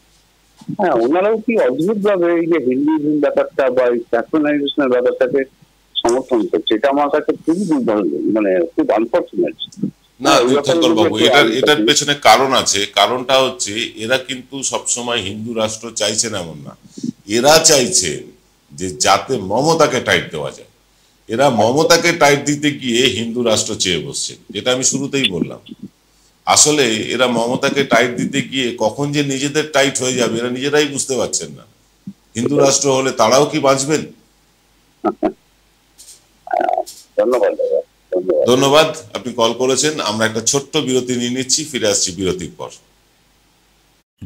হ্যাঁ ওনারাও কি অদ্ভুত ভাবে এই যে দিন ব্যাপারটা বা ন্যাশনালাইজেশনের ব্যাপারটাকে সমর্থন করছে এটা আমার কাছে খুবই মানে খুব আনফর্চুনেট না উত্থাকর হ্যাঁ, বাবু এটার এটার পেছনে কারণ আছে কারণটা হচ্ছে এরা কিন্তু সবসময় হিন্দু রাষ্ট্র চাইছেন এমন না এরা চাইছেন যে যাতে মমতাকে টাইট দেওয়া যায় এরা মমতাকে টাইট দিতে গিয়ে হিন্দু রাষ্ট্র চেয়ে বসছে যেটা আমি শুরুতেই বললাম আসলে এরা মমতাকে টাইট দিতে গিয়ে কখন যে নিজেদের টাইট হয়ে যাবে এরা নিজেরাই বুঝতে পারছেন না হিন্দু রাষ্ট্র হলে তারাও কি বাঁচবেন ধন্যবাদ ধন্যবাদ আপনি কল করেছেন আমরা একটা ছোট্ট বিরতি নিয়ে নিচ্ছি ফিরে আসছি বিরতির পর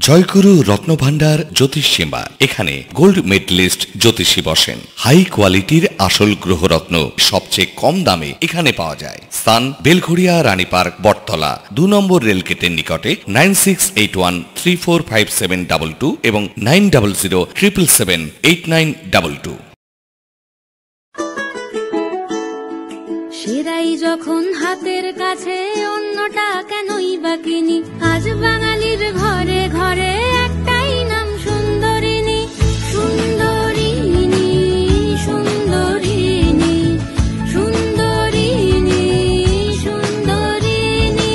জয়গুরু রত্নভাণ্ডার ভান্ডার জ্যোতিষীমা এখানে গোল্ড মেডলিস্ট জ্যোতিষী বসেন হাই কোয়ালিটির আসল গ্রহরত্ন সবচেয়ে কম দামে এখানে পাওয়া যায় স্থান বেলঘড়িয়া রানী পার্ক বটতলা দু নম্বর রেলগেটের নিকটে nine six eight one three four five seven double two এবং nine double zero triple seven eight nine double two সেরাই যখন হাতের কাছে অন্যটা কেনই বা কিনি আজ বাঙালির ঘরে ঘরে একটাই নাম সুন্দরিনী সুন্দরিনী সুন্দরিনী সুন্দরিনী সুন্দরিনী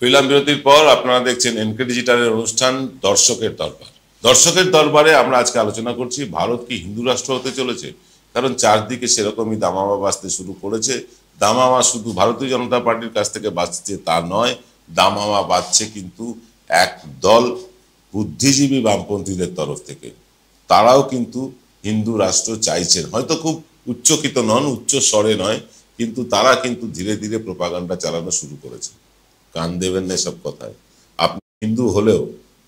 ফিলাম বিরতির পর আপনারা দেখছেন এনকে ডিজিটালের অনুষ্ঠান দর্শকের দরবার দর্শকের দরবারে আমরা আজকে আলোচনা করছি ভারত কি হিন্দু রাষ্ট্র হতে চলেছে কারণ চারদিকে সেরকমই দামামা বাঁচতে শুরু করেছে দামামা শুধু ভারতীয় জনতা পার্টির কাছ থেকে বাঁচছে তা নয় দামামা বাঁচছে কিন্তু এক দল বুদ্ধিজীবী বামপন্থীদের তরফ থেকে তারাও কিন্তু হিন্দু রাষ্ট্র চাইছেন হয়তো খুব উচ্চকিত নন উচ্চ স্বরে নয় কিন্তু তারা কিন্তু ধীরে ধীরে প্রপাগান্ডা চালানো শুরু করেছে কান দেবেন না এসব কথায় আপনি হিন্দু হলেও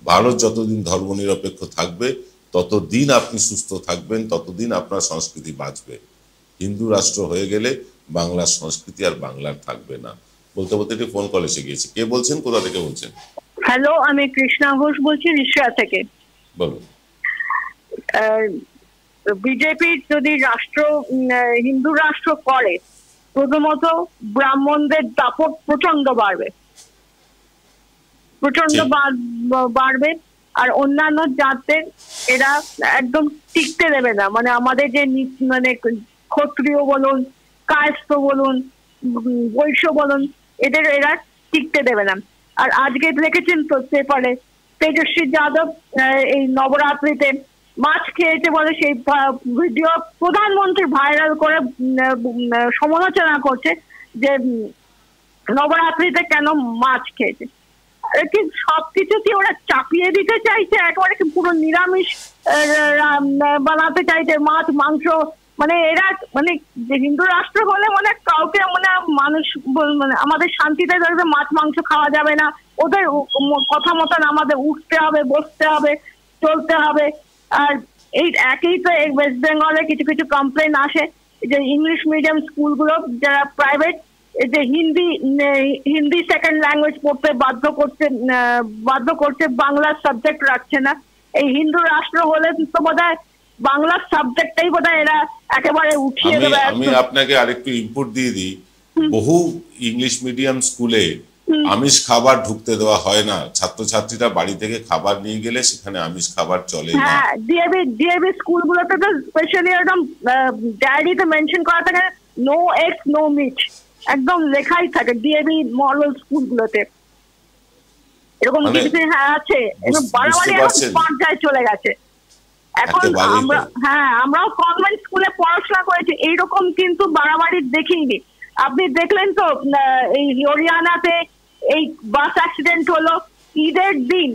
ভারত যতদিন ধর্মনিরপেক্ষ থাকবে ততদিন আপনি সুস্থ থাকবেন ততদিন আপনার সংস্কৃতি বাঁচবে হিন্দু রাষ্ট্র হয়ে গেলে বাংলার সংস্কৃতি আর বাংলার থাকবে না বলতে বলতে একটি ফোন কল এসে গিয়েছে কে বলছেন কোথা থেকে বলছেন হ্যালো আমি কৃষ্ণা ঘোষ বলছি রিশিয়া থেকে বলুন বিজেপি যদি রাষ্ট্র হিন্দু রাষ্ট্র করে প্রথমত ব্রাহ্মণদের দাপট প্রচন্ড বাড়বে প্রচন্ড বাড়বে আর অন্যান্য জাতের এরা একদম টিকতে দেবে না মানে আমাদের যে মানে ক্ষত্রিয় বলুন কায়স্থ বলুন বৈশ্য বলুন এদের এরা টিকতে দেবে না আর আজকে দেখেছেন তো পেপারে তেজস্বী যাদব এই নবরাত্রিতে মাছ খেয়েছে বলে সেই ভিডিও প্রধানমন্ত্রী ভাইরাল করে সমালোচনা করছে যে নবরাত্রিতে কেন মাছ খেয়েছে সবকিছুতে ওরা চাপিয়ে দিতে চাইছে একেবারে পুরো নিরামিষ বানাতে চাইছে মাছ মাংস মানে এরা মানে হিন্দু রাষ্ট্র হলে মানে কাউকে মানে মানুষ মানে আমাদের শান্তিতে ধরবে মাছ মাংস খাওয়া যাবে না ওদের কথা মতন আমাদের উঠতে হবে বসতে হবে চলতে হবে আর এই একই তো ওয়েস্ট বেঙ্গলে কিছু কিছু কমপ্লেন আসে যে ইংলিশ মিডিয়াম স্কুলগুলো যারা প্রাইভেট যে হিন্দি হিন্দি সেকেন্ড ল্যাঙ্গুয়েজ পড়তে বাধ্য করছে বাধ্য করছে বাংলার সাবজেক্ট রাখছে না এই হিন্দু রাষ্ট্র হলে তো বোধ বাংলার সাবজেক্টটাই বোধ এরা একেবারে উঠিয়ে দেবে আমি আপনাকে আরেকটু ইনপুট দিয়ে দিই বহু ইংলিশ মিডিয়াম স্কুলে আমিষ খাবার ঢুকতে দেওয়া হয় না ছাত্রছাত্রীরা বাড়ি থেকে খাবার নিয়ে গেলে সেখানে আমিষ খাবার চলে না হ্যাঁ ডিএবি ডিএবি স্কুলগুলোতে তো স্পেশালি একদম ডায়েরিতে মেনশন করা থাকে নো এক্স নো মিট একদম লেখাই থাকে ডিএভি মডেল স্কুলগুলোতে এরকম মানে কিছু হ্যাঁ আছে বাড়াবাড়ি এখন পর্যায়ে চলে গেছে এখন আমরা হ্যাঁ আমরাও কনভেন্ট স্কুলে পড়াশোনা করেছি এইরকম কিন্তু বাড়াবাড়ি দেখিনি আপনি দেখলেন তো এই হরিয়ানাতে এই বাস অ্যাক্সিডেন্ট হলো ঈদের দিন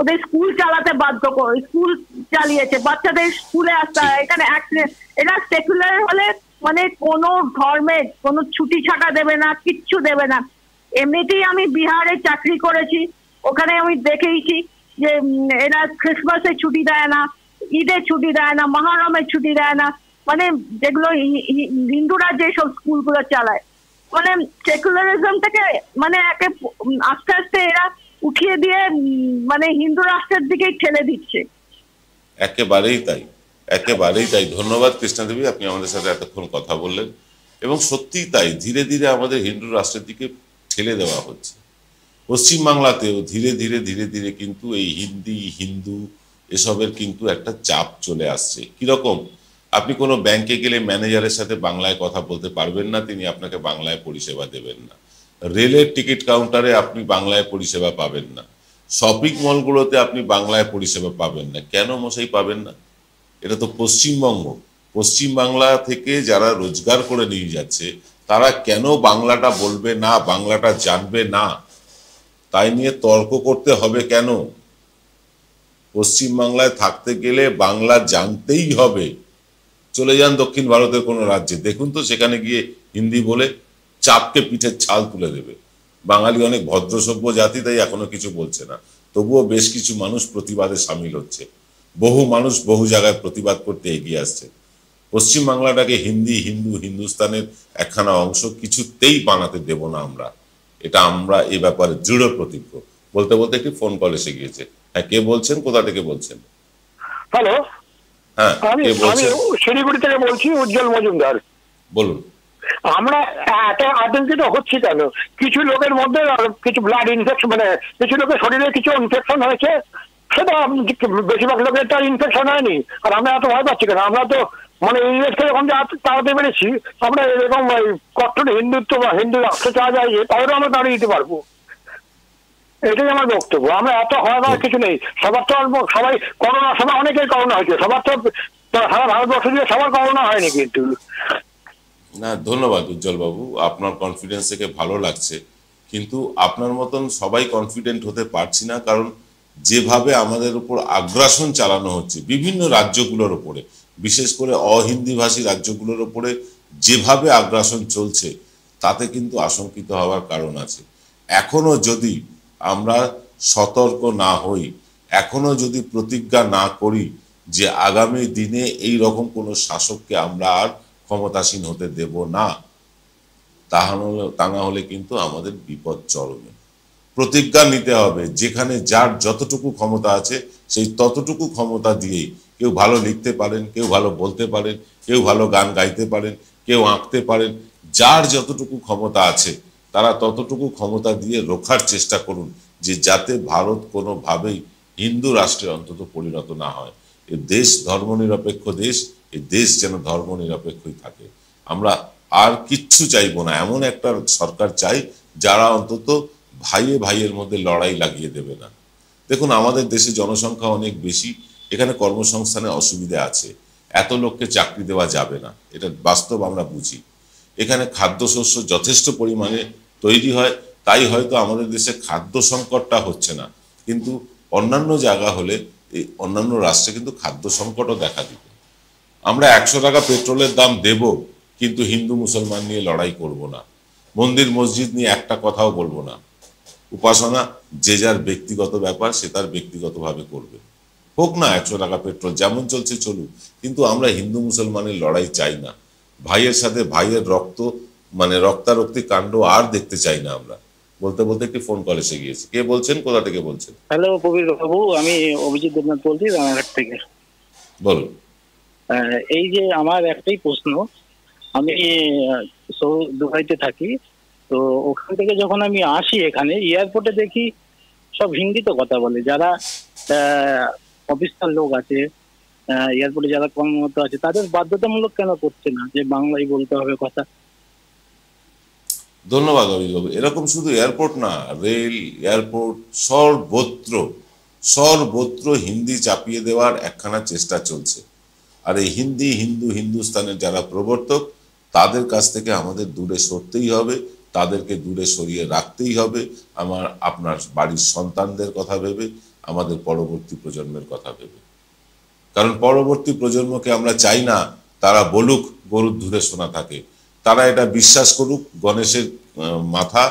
ওদের স্কুল চালাতে বাধ্য স্কুল চালিয়েছে বাচ্চাদের স্কুলে আসতে এখানে অ্যাক্সিডেন্ট এটা সেকুলার হলে মানে কোনো ধর্মের কোনো ছুটি ছাটা দেবে না কিচ্ছু দেবে না এমনিতেই আমি বিহারে চাকরি করেছি ওখানে আমি দেখেইছি যে এরা খ্রিসমাসে ছুটি দেয় না ঈদে ছুটি দেয় না মহরমের ছুটি দেয় না মানে যেগুলো হিন্দুরা যেসব স্কুলগুলো চালায় মানে সেকুলারিজম থেকে মানে একে আস্তে আস্তে এরা উঠিয়ে দিয়ে মানে হিন্দু রাষ্ট্রের দিকেই ঠেলে দিচ্ছে একেবারেই তাই একেবারেই তাই ধন্যবাদ কৃষ্ণাদেবী আপনি আমাদের সাথে এতক্ষণ কথা বললেন এবং সত্যিই তাই ধীরে ধীরে আমাদের হিন্দু রাষ্ট্রের দিকে ঠেলে দেওয়া হচ্ছে পশ্চিমবাংলাতেও ধীরে ধীরে ধীরে ধীরে কিন্তু এই হিন্দি হিন্দু এসবের কিন্তু একটা চাপ চলে আসছে কীরকম আপনি কোনো ব্যাংকে গেলে ম্যানেজারের সাথে বাংলায় কথা বলতে পারবেন না তিনি আপনাকে বাংলায় পরিষেবা দেবেন না রেলের টিকিট কাউন্টারে আপনি বাংলায় পরিষেবা পাবেন না শপিং মলগুলোতে আপনি বাংলায় পরিষেবা পাবেন না কেন মশাই পাবেন না এটা তো পশ্চিমবঙ্গ পশ্চিমবাংলা থেকে যারা রোজগার করে নিয়ে যাচ্ছে তারা কেন বাংলাটা বলবে না বাংলাটা জানবে না তাই নিয়ে তর্ক করতে হবে কেন পশ্চিমবাংলায় থাকতে গেলে বাংলা জানতেই হবে চলে যান দক্ষিণ ভারতের কোনো রাজ্যে দেখুন তো সেখানে গিয়ে হিন্দি বলে চাপকে পিঠের ছাল তুলে দেবে বাঙালি অনেক ভদ্রসভ্য জাতি তাই এখনো কিছু বলছে না তবুও বেশ কিছু মানুষ প্রতিবাদে সামিল হচ্ছে বহু মানুষ বহু জায়গায় প্রতিবাদ করতে এগিয়ে আসছে বাংলাটাকে হিন্দি হিন্দু হিন্দুস্তানের একখানা অংশ কিছুতেই বানাতে দেব না আমরা এটা আমরা এ ব্যাপারে দৃঢ় প্রতিজ্ঞ বলতে বলতে একটি ফোন কল এসে গিয়েছে হ্যাঁ কে বলছেন কোথা থেকে বলছেন হ্যালো হ্যাঁ আমি শিলিগুড়ি থেকে বলছি উজ্জ্বল মজুমদার বলুন আমরা এত আতঙ্কিত হচ্ছি কেন কিছু লোকের মধ্যে কিছু ব্লাড ইনফেকশন মানে কিছু লোকের শরীরে কিছু ইনফেকশন হয়েছে সেটা বেশিরভাগ লোকের তো ইনফেকশন হয়নি আর আমরা এত ভয় পাচ্ছি কেন আমরা তো মানে ইংরেজ থেকে যখন তাড়াতে পেরেছি আমরা এরকম কট্টর হিন্দুত্ব বা হিন্দু রাখতে চাওয়া যায় তাদেরও আমরা দাঁড়িয়ে দিতে পারবো এটাই আমার বক্তব্য আমরা এত হওয়া কিছু নেই সবার তো সবাই করোনা সবাই অনেকেই করোনা হয়েছে সবার তো সারা ভারতবর্ষ দিয়ে সবার করোনা হয়নি কিন্তু না ধন্যবাদ উজ্জ্বল বাবু আপনার কনফিডেন্স থেকে ভালো লাগছে কিন্তু আপনার মতন সবাই কনফিডেন্ট হতে পারছি না কারণ যেভাবে আমাদের উপর আগ্রাসন চালানো হচ্ছে বিভিন্ন রাজ্যগুলোর উপরে বিশেষ করে অহিন্দিভাষী রাজ্যগুলোর উপরে যেভাবে আগ্রাসন চলছে তাতে কিন্তু আশঙ্কিত হওয়ার কারণ আছে এখনও যদি আমরা সতর্ক না হই এখনও যদি প্রতিজ্ঞা না করি যে আগামী দিনে এই রকম কোনো শাসককে আমরা আর ক্ষমতাসীন হতে দেব না তা না হলে কিন্তু আমাদের বিপদ চরমে প্রতিজ্ঞা নিতে হবে যেখানে যার যতটুকু ক্ষমতা আছে সেই ততটুকু ক্ষমতা দিয়েই কেউ ভালো লিখতে পারেন কেউ ভালো বলতে পারেন কেউ ভালো গান গাইতে পারেন কেউ আঁকতে পারেন যার যতটুকু ক্ষমতা আছে তারা ততটুকু ক্ষমতা দিয়ে রোখার চেষ্টা করুন যে যাতে ভারত কোনোভাবেই হিন্দু রাষ্ট্রে অন্তত পরিণত না হয় এ দেশ ধর্মনিরপেক্ষ দেশ এ দেশ যেন ধর্মনিরপেক্ষই থাকে আমরা আর কিচ্ছু চাইব না এমন একটা সরকার চাই যারা অন্তত ভাইয়ে ভাইয়ের মধ্যে লড়াই লাগিয়ে দেবে না দেখুন আমাদের দেশে জনসংখ্যা অনেক বেশি এখানে কর্মসংস্থানে অসুবিধা আছে এত লোককে চাকরি দেওয়া যাবে না এটা বাস্তব আমরা বুঝি এখানে খাদ্যশস্য যথেষ্ট পরিমাণে তৈরি হয় তাই হয়তো আমাদের দেশে খাদ্য সংকটটা হচ্ছে না কিন্তু অন্যান্য জায়গা হলে এই অন্যান্য রাষ্ট্রে কিন্তু খাদ্য সংকটও দেখা দিবে আমরা একশো টাকা পেট্রোলের দাম দেব কিন্তু হিন্দু মুসলমান নিয়ে লড়াই করব না মন্দির মসজিদ নিয়ে একটা কথাও বলবো না উপাসনা যে যার ব্যক্তিগত ব্যাপার সে তার ব্যক্তিগত ভাবে করবে হোক না একশো টাকা পেট্রোল যেমন চলছে চলুক কিন্তু আমরা হিন্দু মুসলমানের লড়াই চাই না ভাইয়ের সাথে ভাইয়ের রক্ত মানে রক্তারক্তি কাণ্ড আর দেখতে চাই না আমরা বলতে বলতে একটি ফোন কল এসে গিয়েছে কে বলছেন কোথা থেকে বলছেন হ্যালো কবির বাবু আমি অভিজিৎ দেবনাথ বলছি রানাঘাট থেকে বলুন এই যে আমার একটাই প্রশ্ন আমি দুবাইতে থাকি তো ওখান থেকে যখন আমি আসি এখানে এয়ারপোর্টে দেখি সব হিন্দিতে কথা বলে যারা অফিসার লোক আছে এয়ারপোর্টে যারা কর্মরত আছে তাদের বাধ্যতামূলক কেন করছে না যে বাংলায় বলতে হবে কথা ধন্যবাদ অভিযোগ এরকম শুধু এয়ারপোর্ট না রেল এয়ারপোর্ট সর্বত্র সর্বত্র হিন্দি চাপিয়ে দেওয়ার একখানা চেষ্টা চলছে আর এই হিন্দি হিন্দু হিন্দুস্তানের যারা প্রবর্তক তাদের কাছ থেকে আমাদের দূরে সরতেই হবে তাদেরকে দূরে সরিয়ে রাখতেই হবে আমার আপনার বাড়ির সন্তানদের কথা ভেবে আমাদের পরবর্তী প্রজন্মের কথা ভেবে কারণ পরবর্তী প্রজন্মকে আমরা চাই না তারা বলুক গরুর দুধে শোনা থাকে তারা এটা বিশ্বাস করুক গণেশের মাথা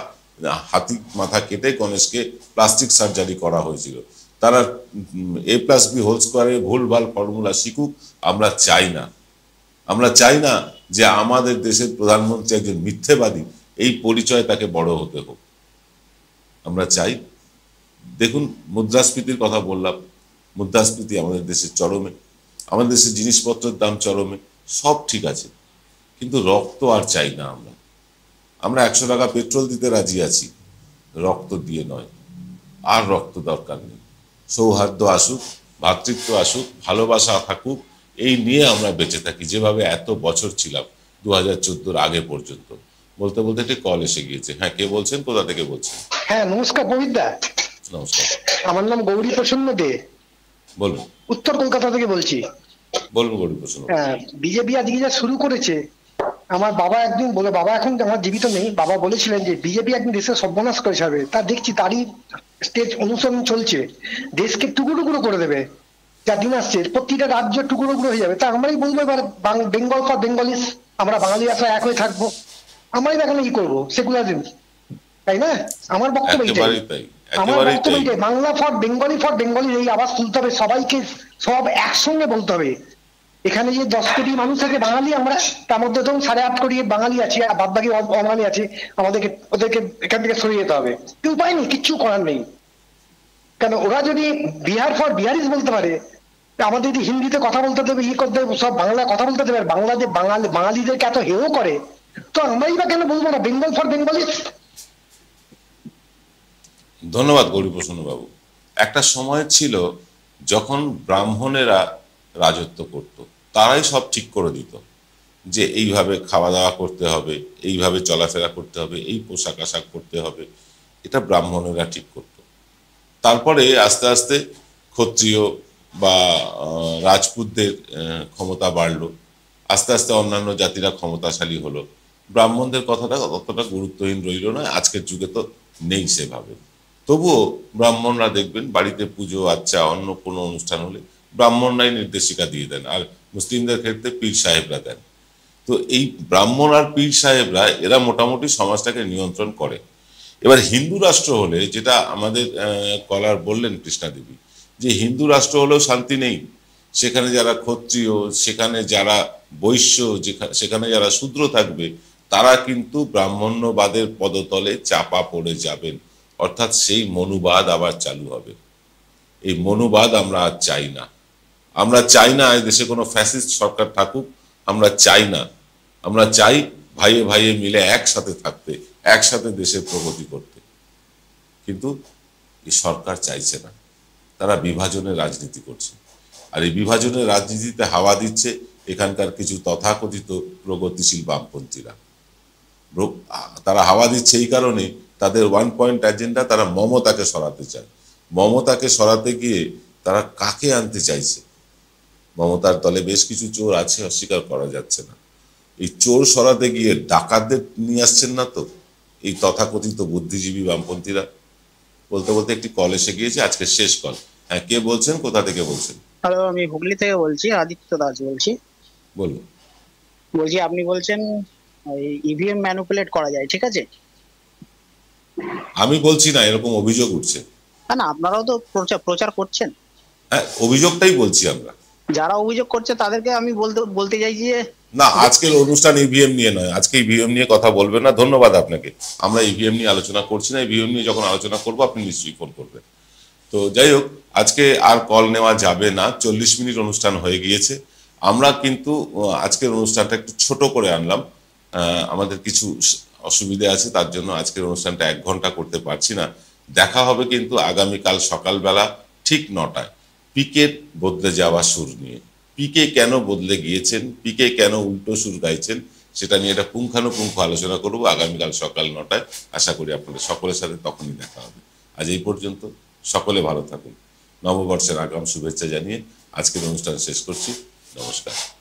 হাতি মাথা কেটে গণেশকে প্লাস্টিক সার্জারি করা হয়েছিল তারা এ প্লাস বি হোল স্কোয়ারে ভুলভাল ফর্মুলা শিখুক আমরা চাই না আমরা চাই না যে আমাদের দেশের প্রধানমন্ত্রী একজন মিথ্যেবাদী এই পরিচয় তাকে বড় হতে হোক আমরা চাই দেখুন মুদ্রাস্ফীতির কথা বললাম মুদ্রাস্ফীতি আমাদের দেশের চরমে আমাদের দেশের জিনিসপত্রের দাম চরমে সব ঠিক আছে কিন্তু রক্ত আর চাই না আমরা আমরা একশো টাকা পেট্রোল দিতে রাজি আছি রক্ত দিয়ে নয় আর রক্ত দরকার নেই সৌহার্দ্য আসুক ভাতৃত্ব আসুক ভালোবাসা থাকুক এই নিয়ে আমরা বেঁচে থাকি যেভাবে এত বছর ছিলাম দু হাজার আগে পর্যন্ত বলতে বলতে একটি কল এসে গিয়েছে হ্যাঁ কে বলছেন কোথা থেকে বলছেন হ্যাঁ নমস্কার দা নমস্কার আমার নাম গৌরী প্রসন্ন দে বলুন উত্তর কলকাতা থেকে বলছি বলুন গৌরী প্রসন্ন হ্যাঁ বিজেপি আজকে যা শুরু করেছে আমার বাবা একদিন বলে বাবা এখন আমার জীবিত নেই বাবা বলেছিলেন যে বিজেপি একদিন দেশের সর্বনাশ করে যাবে তা দেখছি তারই স্টেজ অনুসরণ চলছে দেশকে টুকরো টুকরো করে দেবে যা দিন আসছে প্রতিটা রাজ্য টুকরো টুকরো হয়ে যাবে তা আমরাই বলবো এবার বেঙ্গল ফর বেঙ্গলিস আমরা বাঙালি আসা এক হয়ে থাকবো আমার এখানে ই করবো সেকুলারিজম তাই না আমার বক্তব্য এটাই আমার বক্তব্য Bangla for Bengali for Bengali এই আওয়াজ তুলতে হবে সবাইকে সব একসঙ্গে বলতে হবে এখানে যে দশ কোটি মানুষ থাকে বাঙালি আমরা তার মধ্যে সাড়ে আট কোটি বাঙালি আর আছে আমাদেরকে ওদেরকে এখান থেকে সরিয়ে যেতে হবে কি উপায় নেই কিচ্ছু করার নেই কেন ওরা যদি বিহার ফর বিহারিস বলতে পারে আমাদের যদি হিন্দিতে কথা বলতে দেবে ই করতে সব বাংলা কথা বলতে দেবে বাংলা বাঙালি বাঙালিদেরকে এত হেও করে তো বা কেন বলবো না বেঙ্গল ফর বেঙ্গলি ধন্যবাদ গৌরীপ্রসন্ন বাবু একটা সময় ছিল যখন ব্রাহ্মণেরা রাজত্ব করত তারাই সব ঠিক করে দিত যে এইভাবে খাওয়া দাওয়া করতে হবে এইভাবে চলাফেরা করতে হবে এই পোশাক আশাক করতে হবে এটা ব্রাহ্মণেরা ঠিক করত তারপরে আস্তে আস্তে ক্ষত্রিয় বা রাজপুতদের ক্ষমতা বাড়লো আস্তে আস্তে অন্যান্য জাতিরা ক্ষমতাশালী হলো ব্রাহ্মণদের কথাটা অতটা গুরুত্বহীন রইল না আজকের যুগে তো নেই সেভাবে তবুও ব্রাহ্মণরা দেখবেন বাড়িতে পুজো আচ্ছা অন্য কোনো অনুষ্ঠান হলে ব্রাহ্মণরাই নির্দেশিকা দিয়ে দেন আর মুসলিমদের ক্ষেত্রে পীর সাহেবরা দেন তো এই ব্রাহ্মণ আর পীর সাহেবরা এরা মোটামুটি সমাজটাকে নিয়ন্ত্রণ করে এবার হিন্দু রাষ্ট্র হলে যেটা আমাদের কলার বললেন কৃষ্ণাদেবী যে হিন্দু রাষ্ট্র হলেও শান্তি নেই সেখানে যারা ক্ষত্রিয় সেখানে যারা বৈশ্য সেখানে যারা শূদ্র থাকবে তারা কিন্তু ব্রাহ্মণ্যবাদের পদতলে চাপা পড়ে যাবেন অর্থাৎ সেই মনুবাদ আবার চালু হবে এই মনুবাদ আমরা আর চাই না আমরা চাই না দেশে কোনো ফ্যাসিস্ট সরকার থাকুক আমরা চাই না আমরা চাই ভাইয়ে ভাইয়ে মিলে একসাথে থাকতে একসাথে দেশের প্রগতি করতে কিন্তু এই সরকার চাইছে না তারা বিভাজনের রাজনীতি করছে আর এই বিভাজনের রাজনীতিতে হাওয়া দিচ্ছে এখানকার কিছু তথাকথিত প্রগতিশীল বামপন্থীরা তারা হাওয়া দিচ্ছে এই কারণে তাদের ওয়ান পয়েন্ট এজেন্ডা তারা মমতাকে সরাতে চায় মমতাকে সরাতে গিয়ে তারা কাকে আনতে চাইছে মমতার তলে বেশ কিছু চোর আছে অস্বীকার করা যাচ্ছে না এই চোর সরাতে গিয়ে ডাকাতদের নিয়ে আসছেন না তো এই তথাকথিত বুদ্ধিজীবী বামপন্থীরা বলতে বলতে একটি কল এসে গিয়েছে আজকে শেষ কল হ্যাঁ কে বলছেন কোথা থেকে বলছেন হ্যালো আমি হুগলি থেকে বলছি আদিত্য দাস বলছি বলুন বলছি আপনি বলছেন ইভিএম ম্যানুপুলেট e করা যায় ঠিক আছে আমি বলছি না এরকম অভিযোগ উঠছে না না আপনারাও তো প্রচার প্রচার করছেন হ্যাঁ অভিযোগটাই বলছি আমরা যারা অভিযোগ করছে তাদেরকে আমি বলতে বলতে চাই যে না আজকের অনুষ্ঠান ইভিএম e নিয়ে নয় আজকে ইভিএম e নিয়ে কথা বলবেন না ধন্যবাদ আপনাকে আমরা ইভিএম নিয়ে আলোচনা করছি না ইভিএম নিয়ে যখন আলোচনা করব আপনি নিশ্চয়ই ফোন করবেন তো যাই হোক আজকে আর কল নেওয়া যাবে না চল্লিশ মিনিট অনুষ্ঠান হয়ে গিয়েছে আমরা কিন্তু আজকের অনুষ্ঠানটা একটু ছোট করে আনলাম আমাদের কিছু অসুবিধে আছে তার জন্য আজকের অনুষ্ঠানটা এক ঘন্টা করতে পারছি না দেখা হবে কিন্তু আগামীকাল সকালবেলা ঠিক নটায় পিকের বদলে যাওয়া সুর নিয়ে পিকে কেন বদলে গিয়েছেন পিকে কেন উল্টো সুর গাইছেন সেটা নিয়ে এটা পুঙ্খানুপুঙ্খ আলোচনা করব আগামীকাল সকাল নটায় আশা করি আপনাদের সকলের সাথে তখনই দেখা হবে আজ এই পর্যন্ত সকলে ভালো থাকুন নববর্ষের আগাম শুভেচ্ছা জানিয়ে আজকের অনুষ্ঠান শেষ করছি নমস্কার